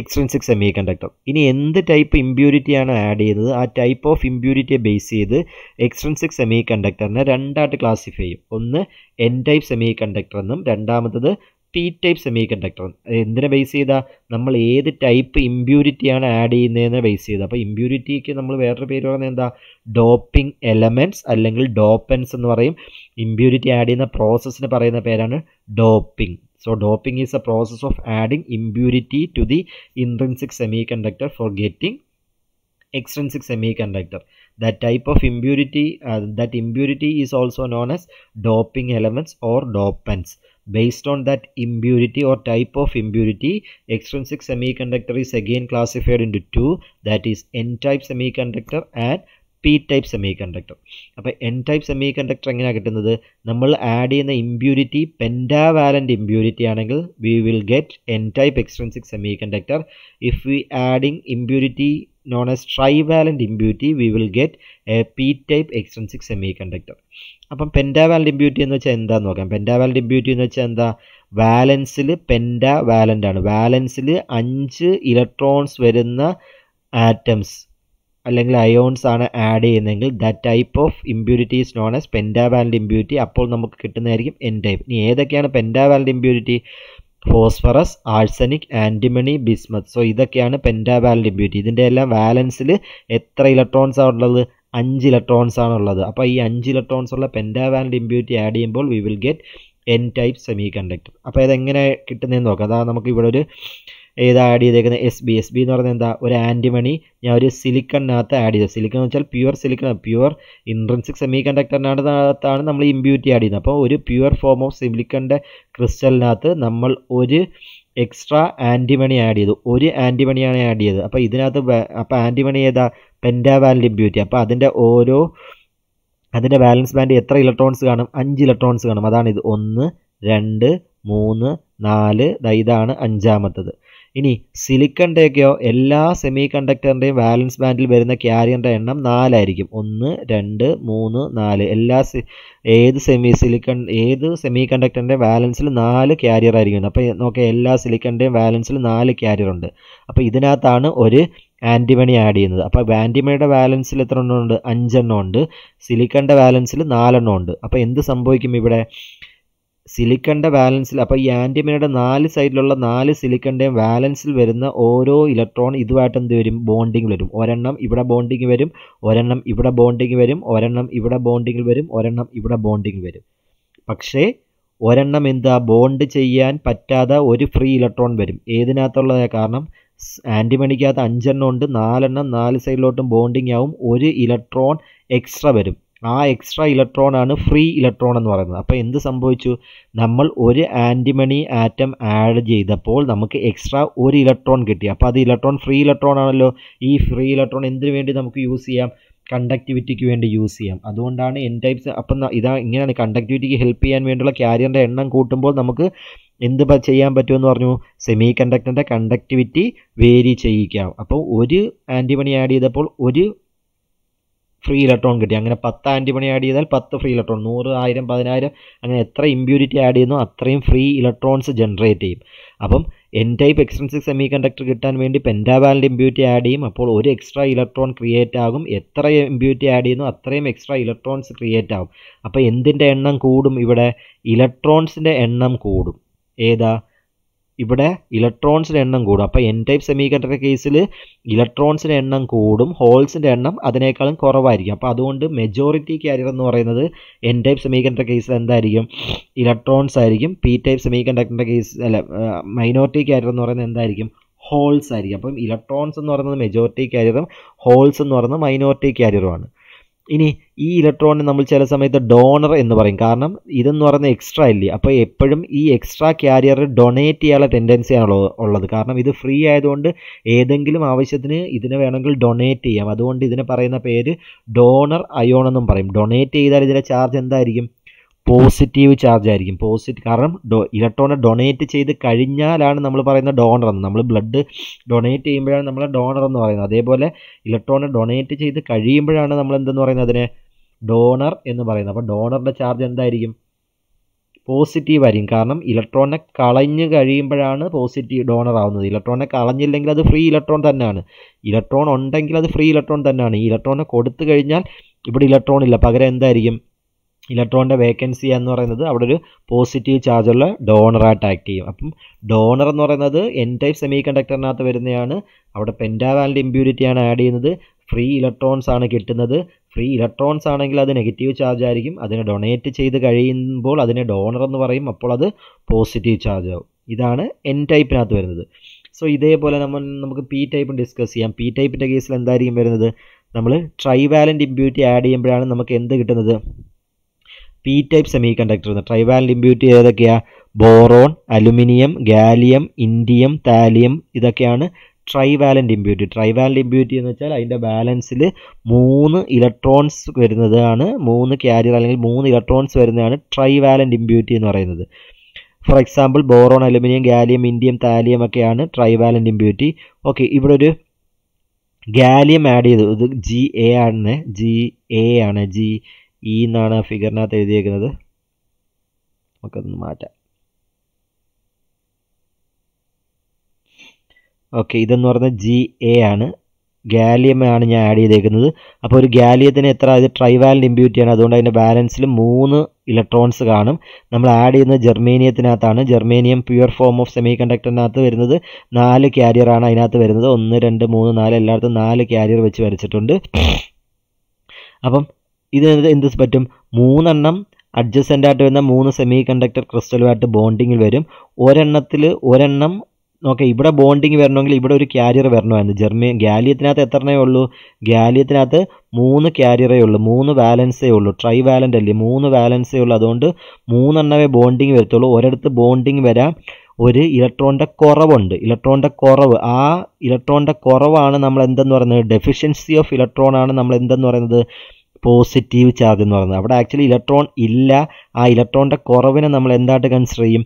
എക്സ്ട്രിൻസിക് സെമി കണ്ടക്ടർ ഇനി എന്ത് ടൈപ്പ് ഇമ്പ്യൂരിറ്റിയാണ് ആഡ് ചെയ്തത് ആ ടൈപ്പ് ഓഫ് ഇമ്പ്യൂരിറ്റിയെ ബേസ് ചെയ്ത് എക്സ്ട്രിൻസിക് സെമി കണ്ടക്ടറിനെ രണ്ടായിട്ട് ക്ലാസിഫൈ ചെയ്യും ഒന്ന് എൻ ടൈപ്പ് സെമി കണ്ടക്ടർ എന്നും രണ്ടാമത്തത് പി ടൈപ്പ് സെമി കണ്ടക്ടർ എന്തിനെ ബേസ് ചെയ്താൽ നമ്മൾ ഏത് ടൈപ്പ് ഇമ്പ്യൂരിറ്റിയാണ് ആഡ് ചെയ്യുന്നതെന്ന് ബേസ് ചെയ്ത് അപ്പോൾ ഇമ്പ്യൂരിറ്റിക്ക് നമ്മൾ വേറൊരു പേര് പറയുന്നത് എന്താ ഡോപ്പിംഗ് എലമെൻറ്റ്സ് അല്ലെങ്കിൽ ഡോപ്പൻസ് എന്ന് പറയും ഇമ്പ്യൂരിറ്റി ആഡ് ചെയ്യുന്ന പ്രോസസ്സിന് പറയുന്ന പേരാണ് doping So doping is a process of adding impurity to the intrinsic semiconductor for getting extrinsic semiconductor that type of impurity uh, that impurity is also known as doping elements or dopants based on that impurity or type of impurity extrinsic semiconductor is again classified into two that is n-type semiconductor and P type semiconductor അപ്പോൾ എൻ ടൈപ്പ് സെമി കണ്ടക്ടർ എങ്ങനെയാണ് കിട്ടുന്നത് നമ്മൾ ആഡ് ചെയ്യുന്ന ഇമ്പ്യൂരിറ്റി പെൻഡാവാലൻ്റ് ഇമ്പ്യൂരിറ്റി ആണെങ്കിൽ we will get N type extrinsic semiconductor if we adding impurity known as valent impurity we will get a P type extrinsic semiconductor അപ്പം പെൻഡാവാലൻ്റ് ഇമ്പ്യൂരിറ്റി എന്ന് വെച്ചാൽ എന്താന്ന് നോക്കാം പെൻഡാവാലൻ്റ് ഇമ്പ്യൂരിറ്റി എന്ന് വെച്ചാൽ എന്താ വാലൻസിൽ പെൻഡാ വാലൻ്റ് ആണ് വാലൻസിൽ അഞ്ച് ഇലക്ട്രോൺസ് വരുന്ന ആറ്റംസ് അല്ലെങ്കിൽ അയോൺസ് ആണ് ആഡ് ചെയ്യുന്നതെങ്കിൽ that type of impurity is known as pentavalent impurity അപ്പോൾ നമുക്ക് കിട്ടുന്നതായിരിക്കും എൻ ടൈപ്പ് ഇനി ഏതൊക്കെയാണ് pentavalent impurity phosphorus arsenic antimony bismuth so ഇതൊക്കെയാണ് പെൻഡാവാലഡ് ഇമ്പ്യൂരിറ്റി ഇതിൻ്റെ എല്ലാം വാലൻസിൽ എത്ര ഇലക്ട്രോൺസ് ആണ് ഉള്ളത് അഞ്ച് ഇലക്ട്രോൺസ് ആണുള്ളത് അപ്പോൾ ഈ അഞ്ച് ഇലക്ട്രോൺസ് ഉള്ള പെൻഡാവാലഡ് ഇമ്പ്യൂരിറ്റി ആഡ് ചെയ്യുമ്പോൾ we will get N type semiconductor അപ്പോൾ ഇതെങ്ങനെ കിട്ടുന്നതെന്ന് നോക്കാം അതാ നമുക്ക് ഇവിടെ ഒരു ഏതാ ആഡ് ചെയ്തേക്കുന്നത് എസ് ബി എസ് ബി എന്ന് പറഞ്ഞാൽ എന്താ ഒരു ആൻറ്റിമണി ഞാൻ ഒരു സിലിക്കണിനകത്ത് ആഡ് ചെയ്തത് സിലിക്കൺ എന്ന് വെച്ചാൽ പ്യുവർ സിലിക്കൺ പ്യുവർ ഇൻട്രൻസിക് സെമി കണ്ടക്ടറിനകത്താണ് നമ്മൾ ഇമ്പ്യൂരിറ്റി ആഡ് ചെയ്യുന്നത് അപ്പോൾ ഒരു പ്യുവർ ഫോം ഓഫ് സിലിക്കണിൻ്റെ ക്രിസ്റ്റലിനകത്ത് നമ്മൾ ഒരു എക്സ്ട്രാ ആൻറ്റിമണി ആഡ് ചെയ്തു ഒരു ആൻറ്റിമണിയാണ് ആഡ് ചെയ്തത് അപ്പോൾ ഇതിനകത്ത് അപ്പോൾ ആൻറ്റിമണി ഏതാ പെൻറ്റാവാലിൻ ഇമ്പ്യൂരിറ്റി അപ്പോൾ അതിൻ്റെ ഓരോ അതിൻ്റെ ബാലൻസ് ബാൻഡ് എത്ര ഇലക്ട്രോൺസ് കാണും അഞ്ച് ഇലക്ട്രോൺസ് കാണും അതാണ് ഇത് ഒന്ന് രണ്ട് മൂന്ന് നാല് ഇതാണ് അഞ്ചാമത്തത് ഇനി സിലിക്കണിൻ്റെയൊക്കെയോ എല്ലാ സെമി കണ്ടക്ടറിൻ്റെയും വാലൻസ് ബാൻഡിൽ വരുന്ന ക്യാരിയറിൻ്റെ എണ്ണം നാലായിരിക്കും ഒന്ന് രണ്ട് മൂന്ന് നാല് എല്ലാ ഏത് സെമി സിലിക്കൺ ഏത് സെമി കണ്ടക്ടറിൻ്റെ വാലൻസിൽ നാല് ക്യാരിയർ ആയിരിക്കും അപ്പോൾ നോക്കിയാൽ എല്ലാ സിലിക്കണിൻ്റെയും വാലൻസിൽ നാല് ക്യാരിയർ ഉണ്ട് അപ്പോൾ ഇതിനകത്താണ് ഒരു ആൻറ്റിമണി ആഡ് ചെയ്യുന്നത് അപ്പോൾ ആൻറ്റിമണിയുടെ ബാലൻസിൽ എത്ര എണ്ണം ഉണ്ട് അഞ്ചെണ്ണം ഉണ്ട് സിലിക്കണിൻ്റെ ബാലൻസിൽ നാലെണ്ണം ഉണ്ട് അപ്പോൾ എന്ത് സംഭവിക്കും ഇവിടെ സിലിക്കൻ്റെ വാലൻസിൽ അപ്പോൾ ഈ ആൻറ്റിമിനയുടെ നാല് സൈഡിലുള്ള നാല് സിലിക്കൻ്റെയും വാലൻസിൽ വരുന്ന ഓരോ ഇലക്ട്രോൺ ഇതുമായിട്ട് എന്ത് വരും ബോണ്ടിങ് വരും ഒരെണ്ണം ഇവിടെ ബോണ്ടിങ് വരും ഒരെണ്ണം ഇവിടെ ബോണ്ടിങ് വരും ഒരെണ്ണം ഇവിടെ ബോണ്ടിങ് വരും ഒരെണ്ണം ഇവിടെ ബോണ്ടിങ് വരും പക്ഷേ ഒരെണ്ണം എന്താ ബോണ്ട് ചെയ്യാൻ പറ്റാതെ ഒരു ഫ്രീ ഇലക്ട്രോൺ വരും ഏതിനകത്തുള്ളത് കാരണം ആൻറ്റിമണിക്കകത്ത് അഞ്ചെണ്ണം ഉണ്ട് നാലെണ്ണം നാല് സൈഡിലോട്ടും ബോണ്ടിങ് ആവും ഒരു ഇലക്ട്രോൺ എക്സ്ട്രാ വരും ആ എക്സ്ട്രാ ഇലക്ട്രോൺ ആണ് ഫ്രീ ഇലക്ട്രോൺ എന്ന് പറയുന്നത് അപ്പോൾ എന്ത് സംഭവിച്ചു നമ്മൾ ഒരു ആൻറ്റിമണി ആറ്റം ആഡ് ചെയ്തപ്പോൾ നമുക്ക് എക്സ്ട്രാ ഒരു ഇലക്ട്രോൺ കിട്ടി അപ്പോൾ അത് ഇലക്ട്രോൺ ഫ്രീ ഇലക്ട്രോൺ ആണല്ലോ ഈ ഫ്രീ ഇലക്ട്രോൺ എന്തിനു വേണ്ടി നമുക്ക് യൂസ് ചെയ്യാം കണ്ടക്ടിവിറ്റിക്ക് വേണ്ടി യൂസ് ചെയ്യാം അതുകൊണ്ടാണ് എൻ ടൈപ്സ് അപ്പം ഇതാ ഇങ്ങനെയാണ് കണ്ടക്ടിവിറ്റിക്ക് ഹെൽപ്പ് ചെയ്യാൻ വേണ്ടിയുള്ള ക്യാരിയറിൻ്റെ എണ്ണം കൂട്ടുമ്പോൾ നമുക്ക് എന്ത് ചെയ്യാൻ പറ്റുമെന്ന് പറഞ്ഞു സെമി കണ്ടക്ടറിൻ്റെ കണ്ടക്ടിവിറ്റി വേരി ചെയ്യിക്കാം അപ്പോൾ ഒരു ആൻറ്റിമണി ആഡ് ചെയ്തപ്പോൾ ഒരു ഫ്രീ ഇലക്ട്രോൺ കിട്ടി അങ്ങനെ പത്ത് ആൻറ്റിമണി ആഡ് ചെയ്താൽ പത്ത് ഫ്രീ ഇലക്ട്രോൺ നൂറ് ആയിരം പതിനായിരം അങ്ങനെ എത്ര ഇമ്പ്യൂരിറ്റി ആഡ് ചെയ്യുന്നു അത്രയും ഫ്രീ ഇലക്ട്രോൺസ് ജനറേറ്റ് ചെയ്യും അപ്പം N type extrinsic semiconductor കിട്ടാൻ വേണ്ടി പെൻറ്റാബാലൻ്റ് ഇമ്പ്യൂരിറ്റി ആഡ് ചെയ്യും അപ്പോൾ ഒരു എക്സ്ട്രാ ഇലക്ട്രോൺ ക്രിയേറ്റ് ആകും എത്ര ഇമ്പ്യൂരിറ്റി ആഡ് ചെയ്യുന്നു അത്രയും എക്സ്ട്രാ ഇലക്ട്രോൺസ് ക്രിയേറ്റ് ആകും അപ്പോൾ എന്തിൻ്റെ എണ്ണം കൂടും ഇവിടെ ഇലക്ട്രോൺസിൻ്റെ എണ്ണം കൂടും ഏതാ ഇവിടെ ഇലക്ട്രോൺസിൻ്റെ എണ്ണം കൂടും അപ്പോൾ എൻ ടൈപ്പ് സെമി കണ്ടക്ടർ കേസിൽ ഇലക്ട്രോൺസിൻ്റെ എണ്ണം കൂടും ഹോൾസിൻ്റെ എണ്ണം അതിനേക്കാളും കുറവായിരിക്കും അപ്പോൾ അതുകൊണ്ട് മെജോറിറ്റി കാരിയർ എന്ന് പറയുന്നത് എൻ ടൈപ്പ് സെമി കണ്ടക്ടർ കേസിൽ എന്തായിരിക്കും ഇലക്ട്രോൺസ് ആയിരിക്കും പി ടൈപ്പ് സെമി കണ്ടക്ടറിൻ്റെ കേസ് അല്ല മൈനോറിറ്റി കാരിയർ എന്ന് പറയുന്നത് എന്തായിരിക്കും ഹോൾസ് ആയിരിക്കും അപ്പം ഇലക്ട്രോൺസ് എന്ന് പറയുന്നത് മെജോറിറ്റി കാരിയറും ഹോൾസ് എന്ന് പറയുന്നത് മൈനോറിറ്റി കാരിയറുമാണ് ഇനി ഈ ഇലക്ട്രോണിന് നമ്മൾ ചില സമയത്ത് ഡോണർ എന്ന് പറയും കാരണം ഇതെന്ന് പറയുന്നത് എക്സ്ട്രാ ഇല്ലേ അപ്പോൾ എപ്പോഴും ഈ എക്സ്ട്രാ ക്യാരിയർ ഡൊണേറ്റ് ചെയ്യാനുള്ള ടെൻഡൻസിയാണ് ഉള്ളത് കാരണം ഇത് ഫ്രീ ആയതുകൊണ്ട് ഏതെങ്കിലും ആവശ്യത്തിന് ഇതിനെ വേണമെങ്കിൽ ഡൊണേറ്റ് ചെയ്യാം അതുകൊണ്ട് ഇതിനെ പറയുന്ന പേര് ഡോണർ അയോൺ എന്നും പറയും ഡൊണേറ്റ് ചെയ്താൽ ഇതിൻ്റെ ചാർജ് എന്തായിരിക്കും പോസിറ്റീവ് ചാർജ് ആയിരിക്കും പോസിറ്റീവ് കാരണം ഡോ ഇലക്ട്രോണെ ഡൊണേറ്റ് ചെയ്ത് കഴിഞ്ഞാലാണ് നമ്മൾ പറയുന്ന ഡോണർ എന്ന് നമ്മൾ ബ്ലഡ് ഡൊണേറ്റ് ചെയ്യുമ്പോഴാണ് നമ്മൾ ഡോണർ എന്ന് പറയുന്നത് അതേപോലെ ഇലക്ട്രോണെ ഡൊണേറ്റ് ചെയ്ത് കഴിയുമ്പോഴാണ് നമ്മൾ എന്തെന്ന് പറയുന്നത് അതിനെ ഡോണർ എന്ന് പറയുന്നത് അപ്പോൾ ഡോണറിൻ്റെ ചാർജ് എന്തായിരിക്കും പോസിറ്റീവ് ആയിരിക്കും കാരണം ഇലക്ട്രോണിനെ കളഞ്ഞ് കഴിയുമ്പോഴാണ് പോസിറ്റീവ് ഡോണർ ആവുന്നത് ഇലക്ട്രോണിനെ കളഞ്ഞില്ലെങ്കിൽ അത് ഫ്രീ ഇലക്ട്രോൺ തന്നെയാണ് ഇലക്ട്രോൺ ഉണ്ടെങ്കിൽ അത് ഫ്രീ ഇലക്ട്രോൺ തന്നെയാണ് ഈ ഇലക്ട്രോണിനെ കൊടുത്തു കഴിഞ്ഞാൽ ഇവിടെ ഇലക്ട്രോൺ ഇല്ല പകരം എന്തായിരിക്കും ഇലക്ട്രോണിൻ്റെ വേക്കൻസി എന്ന് പറയുന്നത് അവിടെ ഒരു പോസിറ്റീവ് ചാർജുള്ള ഡോണറായിട്ട് ആക്ട് ചെയ്യും അപ്പം ഡോണർ എന്ന് പറയുന്നത് എൻ ടൈപ്പ് സെമി കണ്ടക്ടറിനകത്ത് വരുന്നതാണ് അവിടെ പെൻറ്റാവാലിൻ്റെ ഇമ്പ്യൂരിറ്റിയാണ് ആഡ് ചെയ്യുന്നത് ഫ്രീ ഇലക്ട്രോൺസ് ആണ് കിട്ടുന്നത് ഫ്രീ ഇലക്ട്രോൺസ് ആണെങ്കിൽ അത് നെഗറ്റീവ് ചാർജ് ആയിരിക്കും അതിനെ ഡൊണേറ്റ് ചെയ്ത് കഴിയുമ്പോൾ അതിനെ ഡോണർ എന്ന് പറയും അപ്പോൾ അത് പോസിറ്റീവ് ചാർജ് ആവും ഇതാണ് എൻ ടൈപ്പിനകത്ത് വരുന്നത് സോ ഇതേപോലെ നമ്മൾ നമുക്ക് പി ടൈപ്പും ഡിസ്കസ് ചെയ്യാം പി ടൈപ്പിൻ്റെ കേസിൽ എന്തായിരിക്കും വരുന്നത് നമ്മൾ ട്രൈവാലൻ്റ് ഇമ്പ്യൂരിറ്റി ആഡ് ചെയ്യുമ്പോഴാണ് നമുക്ക് എന്ത് കിട്ടുന്നത് പി ടൈപ്പ് സെമി കണ്ടക്ടർ എന്ന് ട്രൈവാലൻ്റ് ഇമ്പ്യൂരിറ്റി ഏതൊക്കെയാണ് boron aluminium gallium indium thallium ഇതൊക്കെയാണ് ട്രൈവാലൻ്റ് ഇമ്പ്യൂരിറ്റി ട്രൈവാലൻ്റ് ഇമ്പ്യൂരിറ്റി എന്ന് വെച്ചാൽ അതിൻ്റെ ബാലൻസിൽ മൂന്ന് ഇലക്ട്രോൺസ് വരുന്നതാണ് മൂന്ന് ക്യാരിയർ അല്ലെങ്കിൽ മൂന്ന് ഇലക്ട്രോൺസ് വരുന്നതാണ് ട്രൈവാലൻ്റ് ഇമ്പ്യൂരിറ്റി എന്ന് പറയുന്നത് for example boron aluminium gallium indium thallium ഒക്കെയാണ് ട്രൈവാലൻ്റ് ഇമ്പ്യൂരിറ്റി ഓക്കെ ഇവിടെ ഒരു ഗാലിയം ആഡ് ചെയ്തു ഇത് ജി എ ആണ് ജി എ ആണ് ജി ഇ e എന്നാണ് ഫിഗറിനകത്ത് എഴുതിയേക്കുന്നത് നമുക്കതൊന്ന് മാറ്റാം ഓക്കെ ഇതെന്ന് പറഞ്ഞാൽ ജി എ ആണ് ഗാലിയമാണ് ഞാൻ ആഡ് ചെയ്തേക്കുന്നത് അപ്പോൾ ഒരു ഗാലിയത്തിന് എത്ര ഇത് ട്രൈവാലിൻ്റെ ഇമ്പ്യൂറ്റിയാണ് അതുകൊണ്ട് അതിൻ്റെ ബാലൻസിൽ മൂന്ന് ഇലക്ട്രോൺസ് കാണും നമ്മൾ ആഡ് ചെയ്യുന്നത് ജെർമേനിയത്തിനകത്താണ് ജെർമേനിയം പ്യുവർ ഫോം ഓഫ് സെമി കണ്ടക്ടറിനകത്ത് വരുന്നത് നാല് ക്യാരിയറാണ് അതിനകത്ത് വരുന്നത് ഒന്ന് രണ്ട് മൂന്ന് നാല് എല്ലായിടത്തും നാല് ക്യാരിയർ വെച്ച് വരച്ചിട്ടുണ്ട് അപ്പം ഇത് എന്ത് പറ്റും മൂന്നെണ്ണം അഡ്ജസ്റ്റൻ്റായിട്ട് ആയിട്ട് വരുന്ന മൂന്ന് സെമി കണ്ടക്ടർ ക്രിസ്റ്റലുമായിട്ട് ബോണ്ടിങ്ങിൽ വരും ഒരെണ്ണത്തിൽ ഒരെണ്ണം ഓക്കെ ഇവിടെ ബോണ്ടിങ് വരണമെങ്കിൽ ഇവിടെ ഒരു ക്യാരിയർ വരണമായിരുന്നു ജെർമി ഗാലിയത്തിനകത്ത് എത്രണ്ണേ ഉള്ളൂ ഗാലിയത്തിനകത്ത് മൂന്ന് ക്യാരിയറേ ഉള്ളൂ മൂന്ന് വാലൻസേ ഉള്ളൂ ട്രൈ വാലൻ്റ് അല്ലേ മൂന്ന് വാലൻസേ ഉള്ളൂ അതുകൊണ്ട് മൂന്നെണ്ണമേ ബോണ്ടിങ് വരത്തുള്ളൂ ഒരിടത്ത് ബോണ്ടിങ് വരാം ഒരു ഇലക്ട്രോണിൻ്റെ കുറവുണ്ട് ഇലക്ട്രോണിൻ്റെ കുറവ് ആ ഇലക്ട്രോണിൻ്റെ കുറവാണ് നമ്മൾ എന്തെന്ന് പറയുന്നത് ഡെഫിഷ്യൻസി ഓഫ് ഇലക്ട്രോൺ ആണ് നമ്മൾ എന്തെന്ന് പറയുന്നത് പോസിറ്റീവ് ചാർജ് എന്ന് പറയുന്നത് അവിടെ ആക്ച്വലി ഇലക്ട്രോൺ ഇല്ല ആ ഇലക്ട്രോണിൻ്റെ കുറവിനെ നമ്മൾ എന്തായിട്ട് കൺസിഡർ ചെയ്യും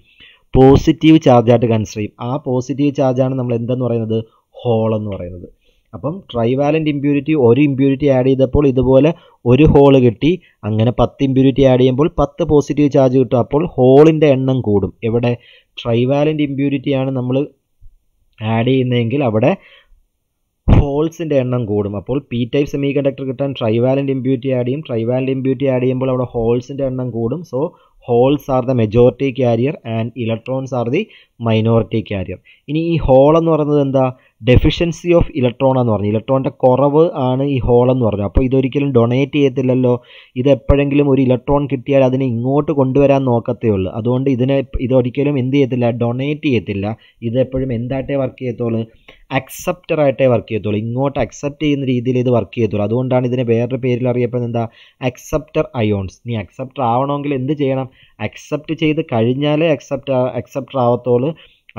പോസിറ്റീവ് ചാർജായിട്ട് കൺസിഡർ ചെയ്യും ആ പോസിറ്റീവ് ചാർജാണ് നമ്മൾ എന്തെന്ന് പറയുന്നത് ഹോൾ എന്ന് പറയുന്നത് അപ്പം ട്രൈവാലൻ്റ് ഇമ്പ്യൂരിറ്റി ഒരു ഇമ്പ്യൂരിറ്റി ആഡ് ചെയ്തപ്പോൾ ഇതുപോലെ ഒരു ഹോൾ കിട്ടി അങ്ങനെ പത്ത് ഇമ്പ്യൂരിറ്റി ആഡ് ചെയ്യുമ്പോൾ പത്ത് പോസിറ്റീവ് ചാർജ് കിട്ടും അപ്പോൾ ഹോളിൻ്റെ എണ്ണം കൂടും എവിടെ ട്രൈവാലൻ്റ് ഇമ്പ്യൂരിറ്റിയാണ് നമ്മൾ ആഡ് ചെയ്യുന്നതെങ്കിൽ അവിടെ ഹോൾസിൻ്റെ എണ്ണം കൂടും അപ്പോൾ പി ടൈപ്പ് സെമി കണ്ടക്ടർ കിട്ടാൻ ട്രൈവാലൻ്റ് ഇമ്പ്യൂരിറ്റി ആഡ് ചെയ്യും ട്രൈവാലൻ്റ് ഇമ്പ്യൂരിറ്റി ആഡ് ചെയ്യുമ്പോൾ അവിടെ ഹോൾസിൻ്റെ എണ്ണം കൂടും so holes are the majority carrier and electrons are the minority carrier ഇനി ഈ ഹോൾ എന്ന് പറയുന്നത് എന്താ ഡെഫിഷ്യൻസി ഓഫ് ഇലക്ട്രോൺ എന്ന് പറഞ്ഞു ഇലക്ട്രോണിൻ്റെ കുറവ് ആണ് ഈ ഹോൾ എന്ന് പറഞ്ഞു അപ്പോൾ ഇതൊരിക്കലും ഡൊണേറ്റ് ചെയ്യത്തില്ലല്ലോ ഇത് എപ്പോഴെങ്കിലും ഒരു ഇലക്ട്രോൺ കിട്ടിയാൽ അതിനെ ഇങ്ങോട്ട് കൊണ്ടുവരാൻ നോക്കത്തേ ഉള്ളൂ അതുകൊണ്ട് ഇതിനെ ഇതൊരിക്കലും എന്ത് ചെയ്യത്തില്ല ഡൊണേറ്റ് ചെയ്യത്തില്ല ഇത് എപ്പോഴും എന്തായിട്ടേ വർക്ക് ചെയ്യത്തുള്ളൂ അക്സെപ്റ്ററായിട്ടേ വർക്ക് ചെയ്യത്തുള്ളൂ ഇങ്ങോട്ട് അക്സെപ്റ്റ് ചെയ്യുന്ന രീതിയിൽ ഇത് വർക്ക് ചെയ്യത്തുള്ളൂ അതുകൊണ്ടാണ് ഇതിനെ വേറൊരു പേരിൽ അറിയപ്പെടുന്നത് എന്താ അക്സെപ്റ്റർ അയോൺസ് നീ അക്സെപ്റ്റർ ആവണമെങ്കിൽ എന്ത് ചെയ്യണം അക്സെപ്റ്റ് ചെയ്ത് കഴിഞ്ഞാലേ അക്സെപ്റ്റ് അക്സെപ്റ്റർ ആവത്തുള്ളൂ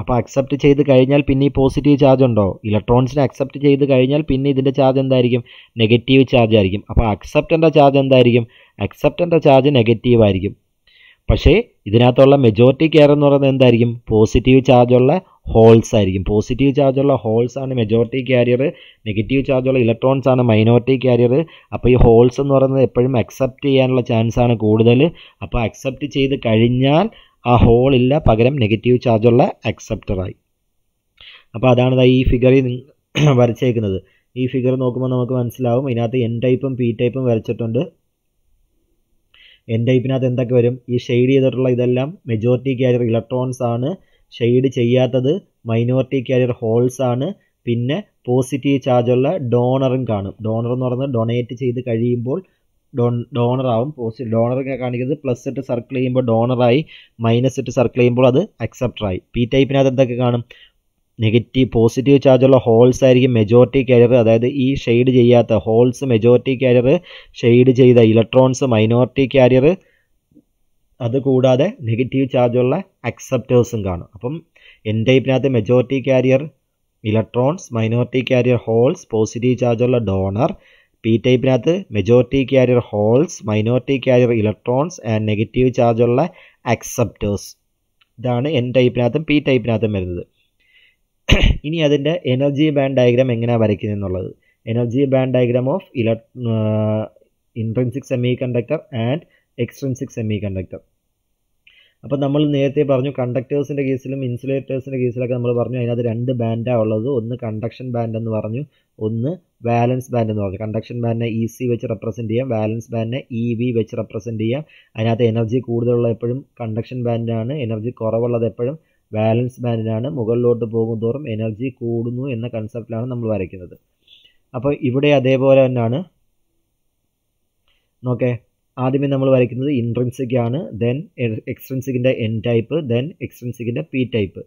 അപ്പോൾ അക്സെപ്റ്റ് ചെയ്ത് കഴിഞ്ഞാൽ പിന്നെ ഈ പോസിറ്റീവ് ചാർജ് ഉണ്ടോ ഇലക്ട്രോൺസിനെ അക്സെപ്റ്റ് ചെയ്ത് കഴിഞ്ഞാൽ പിന്നെ ഇതിൻ്റെ ചാർജ് എന്തായിരിക്കും നെഗറ്റീവ് ചാർജ് ആയിരിക്കും അപ്പോൾ അക്സെപ്റ്റൻ്റെ ചാർജ് എന്തായിരിക്കും അക്സെപ്റ്റൻ്റെ ചാർജ് നെഗറ്റീവ് ആയിരിക്കും പക്ഷേ ഇതിനകത്തുള്ള മെജോറിറ്റി കെയർ എന്ന് പറയുന്നത് എന്തായിരിക്കും പോസിറ്റീവ് ചാർജുള്ള ഹോൾസ് ആയിരിക്കും പോസിറ്റീവ് ചാർജുള്ള ഹോൾസ് ആണ് മെജോറിറ്റി കാരിയർ നെഗറ്റീവ് ചാർജുള്ള ഇലക്ട്രോൺസ് ആണ് മൈനോറിറ്റി കാരിയർ അപ്പോൾ ഈ ഹോൾസ് എന്ന് പറയുന്നത് എപ്പോഴും അക്സെപ്റ്റ് ചെയ്യാനുള്ള ചാൻസ് ആണ് കൂടുതൽ അപ്പോൾ അക്സെപ്റ്റ് ചെയ്ത് കഴിഞ്ഞാൽ ആ ഹോളില്ല പകരം നെഗറ്റീവ് ചാർജുള്ള അക്സെപ്റ്ററായി അപ്പോൾ അതാണ് ഈ ഫിഗറിൽ വരച്ചേക്കുന്നത് ഈ ഫിഗർ നോക്കുമ്പോൾ നമുക്ക് മനസ്സിലാവും ഇതിനകത്ത് എൻ ടൈപ്പും പി ടൈപ്പും വരച്ചിട്ടുണ്ട് എൻ ടൈപ്പിനകത്ത് എന്തൊക്കെ വരും ഈ ഷെയ്ഡ് ചെയ്തിട്ടുള്ള ഇതെല്ലാം മെജോറിറ്റി ക്യാരിയർ ഇലക്ട്രോൺസ് ആണ് ഷെയ്ഡ് ചെയ്യാത്തത് മൈനോറിറ്റി ക്യാരിയർ ഹോൾസ് ആണ് പിന്നെ പോസിറ്റീവ് ചാർജുള്ള ഡോണറും കാണും ഡോണർ എന്ന് പറഞ്ഞാൽ ഡൊണേറ്റ് ചെയ്ത് കഴിയുമ്പോൾ ഡോ ഡോണർ ആവും പോസിറ്റീവ് ഡോണർ കാണിക്കുന്നത് പ്ലസ് ഇട്ട് സർക്കിൾ ചെയ്യുമ്പോൾ ഡോണറായി മൈനസ് ഇട്ട് സർക്കിൾ ചെയ്യുമ്പോൾ അത് അക്സെപ്റ്ററായി പി ടൈപ്പിനകത്ത് എന്തൊക്കെ കാണും നെഗറ്റീവ് പോസിറ്റീവ് ചാർജുള്ള ഹോൾസ് ആയിരിക്കും മെജോറിറ്റി കാരിയർ അതായത് ഈ ഷെയ്ഡ് ചെയ്യാത്ത ഹോൾസ് മെജോറിറ്റി കാരിയർ ഷെയ്ഡ് ചെയ്ത ഇലക്ട്രോൺസ് മൈനോറിറ്റി കാരിയർ അതുകൂടാതെ നെഗറ്റീവ് ചാർജുള്ള അക്സെപ്റ്റേഴ്സും കാണും അപ്പം എൻ ടൈപ്പിനകത്ത് majority carrier electrons minority carrier holes positive ചാർജുള്ള ഡോണർ പി ടൈപ്പിനകത്ത് majority carrier holes minority carrier electrons and negative ചാർജുള്ള അക്സെപ്റ്റേഴ്സ് ഇതാണ് എൻ ടൈപ്പിനകത്തും പി ടൈപ്പിനകത്തും വരുന്നത് ഇനി അതിൻ്റെ എനർജി ബാൻഡ് ഡയഗ്രാം എങ്ങനെയാണ് വരയ്ക്കുന്നത് എന്നുള്ളത് എനർജി ബാൻഡ് ഡയഗ്രാം ഓഫ് ഇല intrinsic semiconductor and extrinsic semiconductor അപ്പോൾ നമ്മൾ നേരത്തെ പറഞ്ഞു കണ്ടക്ടേഴ്സിൻ്റെ കേസിലും ഇൻസുലേറ്റേഴ്സിൻ്റെ കേസിലൊക്കെ നമ്മൾ പറഞ്ഞു അതിനകത്ത് രണ്ട് ബാൻഡാണ് ഉള്ളത് ഒന്ന് കണ്ടക്ഷൻ ബാൻഡ് എന്ന് പറഞ്ഞു ഒന്ന് വാലൻസ് ബാൻഡ് എന്ന് പറഞ്ഞു കണ്ടക്ഷൻ ബാൻഡിനെ ഇ e സി വെച്ച് റെപ്രസെൻറ്റ് ചെയ്യാം വാലൻസ് ബാൻഡിനെ ഇ e വി വെച്ച് റെപ്രസെൻറ്റ് ചെയ്യാം അതിനകത്ത് എനർജി കൂടുതലുള്ള എപ്പോഴും കണ്ടക്ഷൻ ബാൻഡാണ് എനർജി കുറവുള്ളത് എപ്പോഴും ബാലൻസ് ബാൻഡിനാണ് മുകളിലോട്ട് തോറും എനർജി കൂടുന്നു എന്ന കൺസെപ്റ്റിലാണ് നമ്മൾ വരയ്ക്കുന്നത് അപ്പോൾ ഇവിടെ അതേപോലെ തന്നെയാണ് നോക്കേ ആദ്യമേ നമ്മൾ വരയ്ക്കുന്നത് ഇൻട്രൻസിക് ആണ് ദെൻ എക്സ്ട്രൻസിക്കിൻ്റെ എൻ ടൈപ്പ് ദെൻ എക്സ്ട്രൻസിക്കിൻ്റെ പി ടൈപ്പ്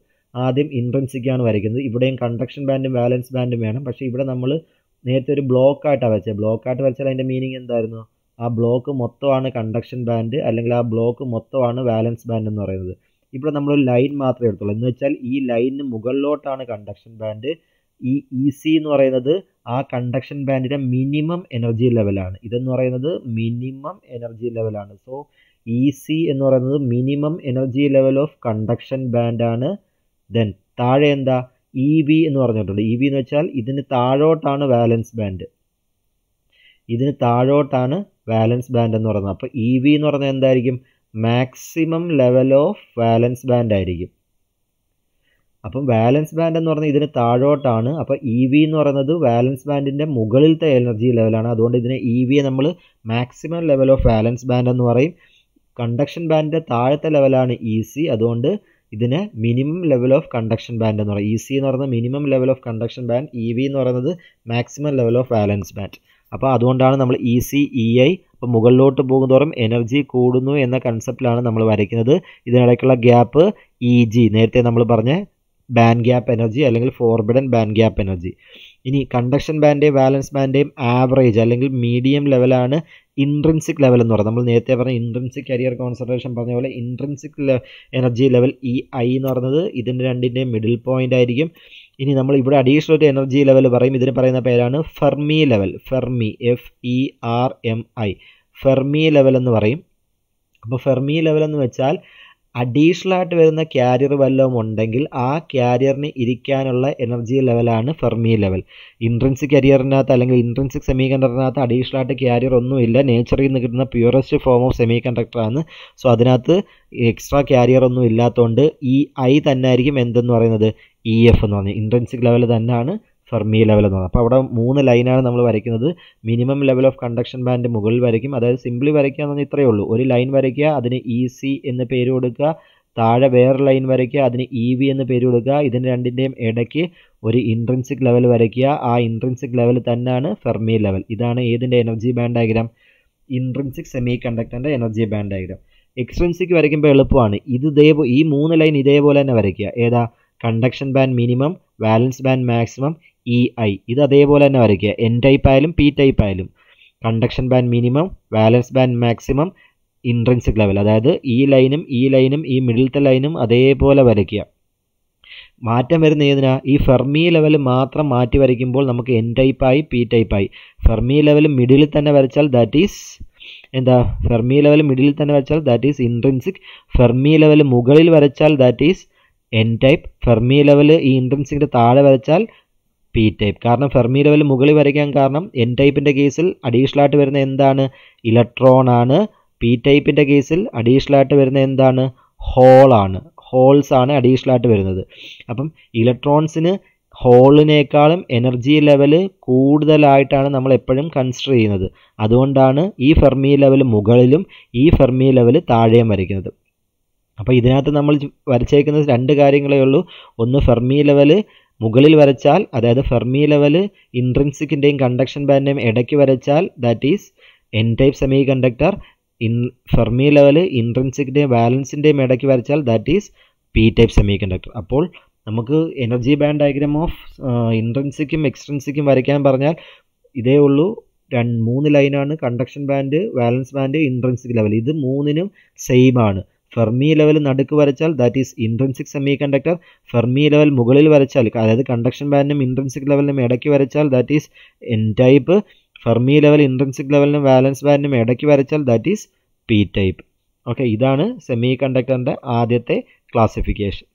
ആദ്യം ഇൻട്രൻസിക് ആണ് വരയ്ക്കുന്നത് ഇവിടെയും കണ്ടക്ഷൻ ബാൻഡും ബാലൻസ് ബാൻഡും വേണം പക്ഷേ ഇവിടെ നമ്മൾ നേരത്തെ ഒരു ബ്ലോക്കായിട്ടാണ് വരച്ചത് ബ്ലോക്കായിട്ട് വരച്ചാൽ അതിൻ്റെ മീനിങ് എന്തായിരുന്നു ആ ബ്ലോക്ക് മൊത്തമാണ് കണ്ടക്ഷൻ ബാൻഡ് അല്ലെങ്കിൽ ആ ബ്ലോക്ക് മൊത്തമാണ് ബാലൻസ് ബാൻഡ് എന്ന് പറയുന്നത് ഇവിടെ നമ്മളൊരു ലൈൻ മാത്രമേ എടുത്തുള്ളൂ എന്ന് വെച്ചാൽ ഈ ലൈനിന് മുകളിലോട്ടാണ് കണ്ടക്ഷൻ ബാൻഡ് ഈ ഇ e സി എന്ന് പറയുന്നത് ആ കണ്ടക്ഷൻ ബാൻഡിൻ്റെ മിനിമം എനർജി ലെവലാണ് ഇതെന്ന് പറയുന്നത് മിനിമം എനർജി ലെവലാണ് സോ ഇ സി എന്ന് പറയുന്നത് minimum energy level of conduction ബാൻഡാണ് ദെൻ താഴെ എന്താ ഇ e വി എന്ന് പറഞ്ഞിട്ടുണ്ട് ഇ e വി എന്ന് വെച്ചാൽ ഇതിന് താഴോട്ടാണ് വാലൻസ് ബാൻഡ് ഇതിന് താഴോട്ടാണ് വാലൻസ് ബാൻഡ് എന്ന് പറയുന്നത് അപ്പോൾ ഇ വി എന്ന് പറഞ്ഞാൽ എന്തായിരിക്കും maximum level of valence band ആയിരിക്കും അപ്പം വാലൻസ് ബാൻഡ് എന്ന് പറഞ്ഞാൽ ഇതിന് താഴോട്ടാണ് അപ്പോൾ ഇ e വി എന്ന് പറയുന്നത് വാലൻസ് ബാൻഡിൻ്റെ മുകളിലത്തെ എനർജി ലെവലാണ് അതുകൊണ്ട് ഇതിനെ ഇ വി നമ്മൾ maximum level of valence band എന്ന് പറയും കണ്ടക്ഷൻ ബാൻഡിൻ്റെ താഴത്തെ ലെവലാണ് ഇ സി അതുകൊണ്ട് ഇതിനെ minimum level of conduction band എന്ന് പറയും ഇ e സി എന്ന് പറയുന്നത് minimum level of conduction band E V എന്ന് പറയുന്നത് maximum level of valence band അപ്പോൾ അതുകൊണ്ടാണ് നമ്മൾ E e C E I അപ്പോൾ മുകളിലോട്ട് പോകുന്തോറും എനർജി കൂടുന്നു എന്ന കൺസെപ്റ്റിലാണ് നമ്മൾ വരയ്ക്കുന്നത് ഇതിനിടയ്ക്കുള്ള ഗ്യാപ്പ് ഇ ജി നേരത്തെ നമ്മൾ പറഞ്ഞ ബാൻഡ് ഗ്യാപ്പ് എനർജി അല്ലെങ്കിൽ ഫോർബിഡൻ ബാൻഡ് ഗ്യാപ്പ് എനർജി ഇനി കണ്ടക്ഷൻ ബാൻഡേയും വാലൻസ് ബാൻഡേയും ആവറേജ് അല്ലെങ്കിൽ മീഡിയം ലെവലാണ് ഇൻട്രൻസിക് ലെവൽ എന്ന് പറയുന്നത് നമ്മൾ നേരത്തെ പറഞ്ഞ ഇൻട്രൻസിക് കരിയർ കോൺസെൻട്രേഷൻ പറഞ്ഞ പോലെ intrinsic energy level E I എന്ന് പറയുന്നത് ഇതിൻ്റെ രണ്ടിൻ്റെയും മിഡിൽ പോയിൻ്റ് ആയിരിക്കും ഇനി നമ്മൾ ഇവിടെ അഡീഷണൽ ഒരു എനർജി ലെവൽ പറയും ഇതിന് പറയുന്ന പേരാണ് Fermi level Fermi F E R M I Fermi level എന്ന് പറയും അപ്പോൾ ഫെർമി ലെവൽ എന്ന് വെച്ചാൽ ആയിട്ട് വരുന്ന ക്യാരിയർ വല്ലതും ഉണ്ടെങ്കിൽ ആ ക്യാരിയറിന് ഇരിക്കാനുള്ള എനർജി ലെവലാണ് ഫെർമി ലെവൽ ഇൻട്രൻസിക് കരിയറിനകത്ത് അല്ലെങ്കിൽ ഇൻട്രൻസിക് സെമി കണ്ടക്ടറിനകത്ത് ആയിട്ട് ക്യാരിയർ ഒന്നുമില്ല നേച്ചറിൽ നിന്ന് കിട്ടുന്ന പ്യൂറസ്റ്റ് ഫോം ഓഫ് സെമി കണ്ടക്ടറാണ് സോ അതിനകത്ത് എക്സ്ട്രാ ക്യാരിയർ ഒന്നും ഇല്ലാത്തതുകൊണ്ട് ഈ ഐ തന്നെ ആയിരിക്കും എന്തെന്ന് പറയുന്നത് ഇ e എഫ് എന്ന് പറയുന്നത് ഇൻട്രൻസിക് ലെവൽ തന്നെയാണ് ഫെർമി ലെവൽ എന്ന് പറയുന്നത് അപ്പോൾ അവിടെ മൂന്ന് ലൈനാണ് നമ്മൾ വരയ്ക്കുന്നത് minimum level of conduction band മുകളിൽ വരയ്ക്കും അതായത് സിംപ്ലി വരയ്ക്കുക എന്ന് ഇത്രയേ ഉള്ളൂ ഒരു ലൈൻ വരയ്ക്കുക അതിന് ഇ e സി എന്ന് പേര് കൊടുക്കുക താഴെ വേറെ ലൈൻ വരയ്ക്കുക അതിന് ഇ e വി എന്ന് പേര് കൊടുക്കുക ഇതിന് രണ്ടിൻ്റെയും ഇടയ്ക്ക് ഒരു ഇൻട്രൻസിക് ലെവൽ വരയ്ക്കുക ആ ഇൻട്രൻസിക് ലെവൽ തന്നെയാണ് ഫെർമി ലെവൽ ഇതാണ് ഏതിൻ്റെ എനർജി ബാൻഡ് ഡയഗ്രാം ഇൻട്രൻസിക് സെമി കണ്ടക്ടറിൻ്റെ എനർജി ബാൻഡ് ഡയഗ്രാം എക്സ്ട്രൻസിക് വരയ്ക്കുമ്പോൾ എളുപ്പമാണ് ഇത് ഇതേപോലെ ഈ മൂന്ന് ലൈൻ ഇതേപോലെ തന്നെ വരയ്ക്കുക ഏതാ conduction band minimum valence band maximum E e I ഇത് അതേപോലെ തന്നെ വരയ്ക്കുക എൻ ടൈപ്പ് ആയാലും പി ടൈപ്പ് ആയാലും conduction band minimum valence band maximum intrinsic level അതായത് ഈ ലൈനും ഈ ലൈനും ഈ മിഡിലത്തെ ലൈനും അതേപോലെ വരയ്ക്കുക മാറ്റം വരുന്ന ഏതിനാ ഈ ഫെർമി ലെവൽ മാത്രം മാറ്റി വരയ്ക്കുമ്പോൾ നമുക്ക് എൻ ടൈപ്പായി പി ടൈപ്പായി ഫെർമി ലെവൽ മിഡിലിൽ തന്നെ വരച്ചാൽ ദാറ്റ് ഈസ് എന്താ ഫെർമി ലെവൽ മിഡിലിൽ തന്നെ വരച്ചാൽ that is intrinsic Fermi level മുകളിൽ വരച്ചാൽ that is N type Fermi level ഈ ഇൻട്രൻസിൻ്റെ താഴെ വരച്ചാൽ പി ടൈപ്പ് കാരണം ഫെർമി ലെവൽ മുകളിൽ വരയ്ക്കാൻ കാരണം എൻ ടൈപ്പിൻ്റെ കേസിൽ അഡീഷണൽ ആയിട്ട് വരുന്ന എന്താണ് ഇലക്ട്രോൺ ആണ് പി ടൈപ്പിൻ്റെ കേസിൽ അഡീഷണൽ ആയിട്ട് വരുന്ന എന്താണ് ഹോളാണ് ഹോൾസ് ആണ് അഡീഷണൽ ആയിട്ട് വരുന്നത് അപ്പം ഇലക്ട്രോൺസിന് ഹോളിനേക്കാളും എനർജി ലെവൽ കൂടുതലായിട്ടാണ് നമ്മൾ എപ്പോഴും കൺസിഡർ ചെയ്യുന്നത് അതുകൊണ്ടാണ് ഈ ഫെർമി ലെവൽ മുകളിലും ഈ ഫെർമി ലെവൽ താഴെയും വരയ്ക്കുന്നത് അപ്പോൾ ഇതിനകത്ത് നമ്മൾ വരച്ചേക്കുന്ന രണ്ട് കാര്യങ്ങളേ ഉള്ളൂ ഒന്ന് ഫെർമി ലെവൽ മുകളിൽ വരച്ചാൽ അതായത് ഫെർമി ലെവൽ ഇൻട്രിൻസിക്കിൻ്റെയും കണ്ടക്ഷൻ ബാൻഡിൻ്റെയും ഇടയ്ക്ക് വരച്ചാൽ that is N type semiconductor in Fermi level ഇൻട്രിൻസിക്കിൻ്റെയും ബാലൻസിൻ്റെയും ഇടയ്ക്ക് വരച്ചാൽ that is P type semiconductor അപ്പോൾ നമുക്ക് എനർജി ബാൻഡ് ഡയഗ്രാം ഓഫ് ഇൻട്രൻസിക്കും എക്സ്ട്രൻസിക്കും വരയ്ക്കാൻ പറഞ്ഞാൽ ഇതേ ഉള്ളൂ രണ്ട് മൂന്ന് ലൈനാണ് conduction band valence band intrinsic level ഇത് മൂന്നിനും സെയിം ആണ് ഫെർമി ലെവൽ നടുക്ക് വരച്ചാൽ that is intrinsic semiconductor Fermi level മുകളിൽ വരച്ചാൽ അതായത് കണ്ടക്ഷൻ ബാൻഡിനും ഇൻട്രൻസിക് ലെവലിനും ഇടയ്ക്ക് വരച്ചാൽ that is N type Fermi level intrinsic ലെവലിനും വാലൻസ് ബാൻഡിനും ഇടയ്ക്ക് വരച്ചാൽ that is P type okay ഇതാണ് സെമി കണ്ടക്ടറിൻ്റെ ആദ്യത്തെ ക്ലാസിഫിക്കേഷൻ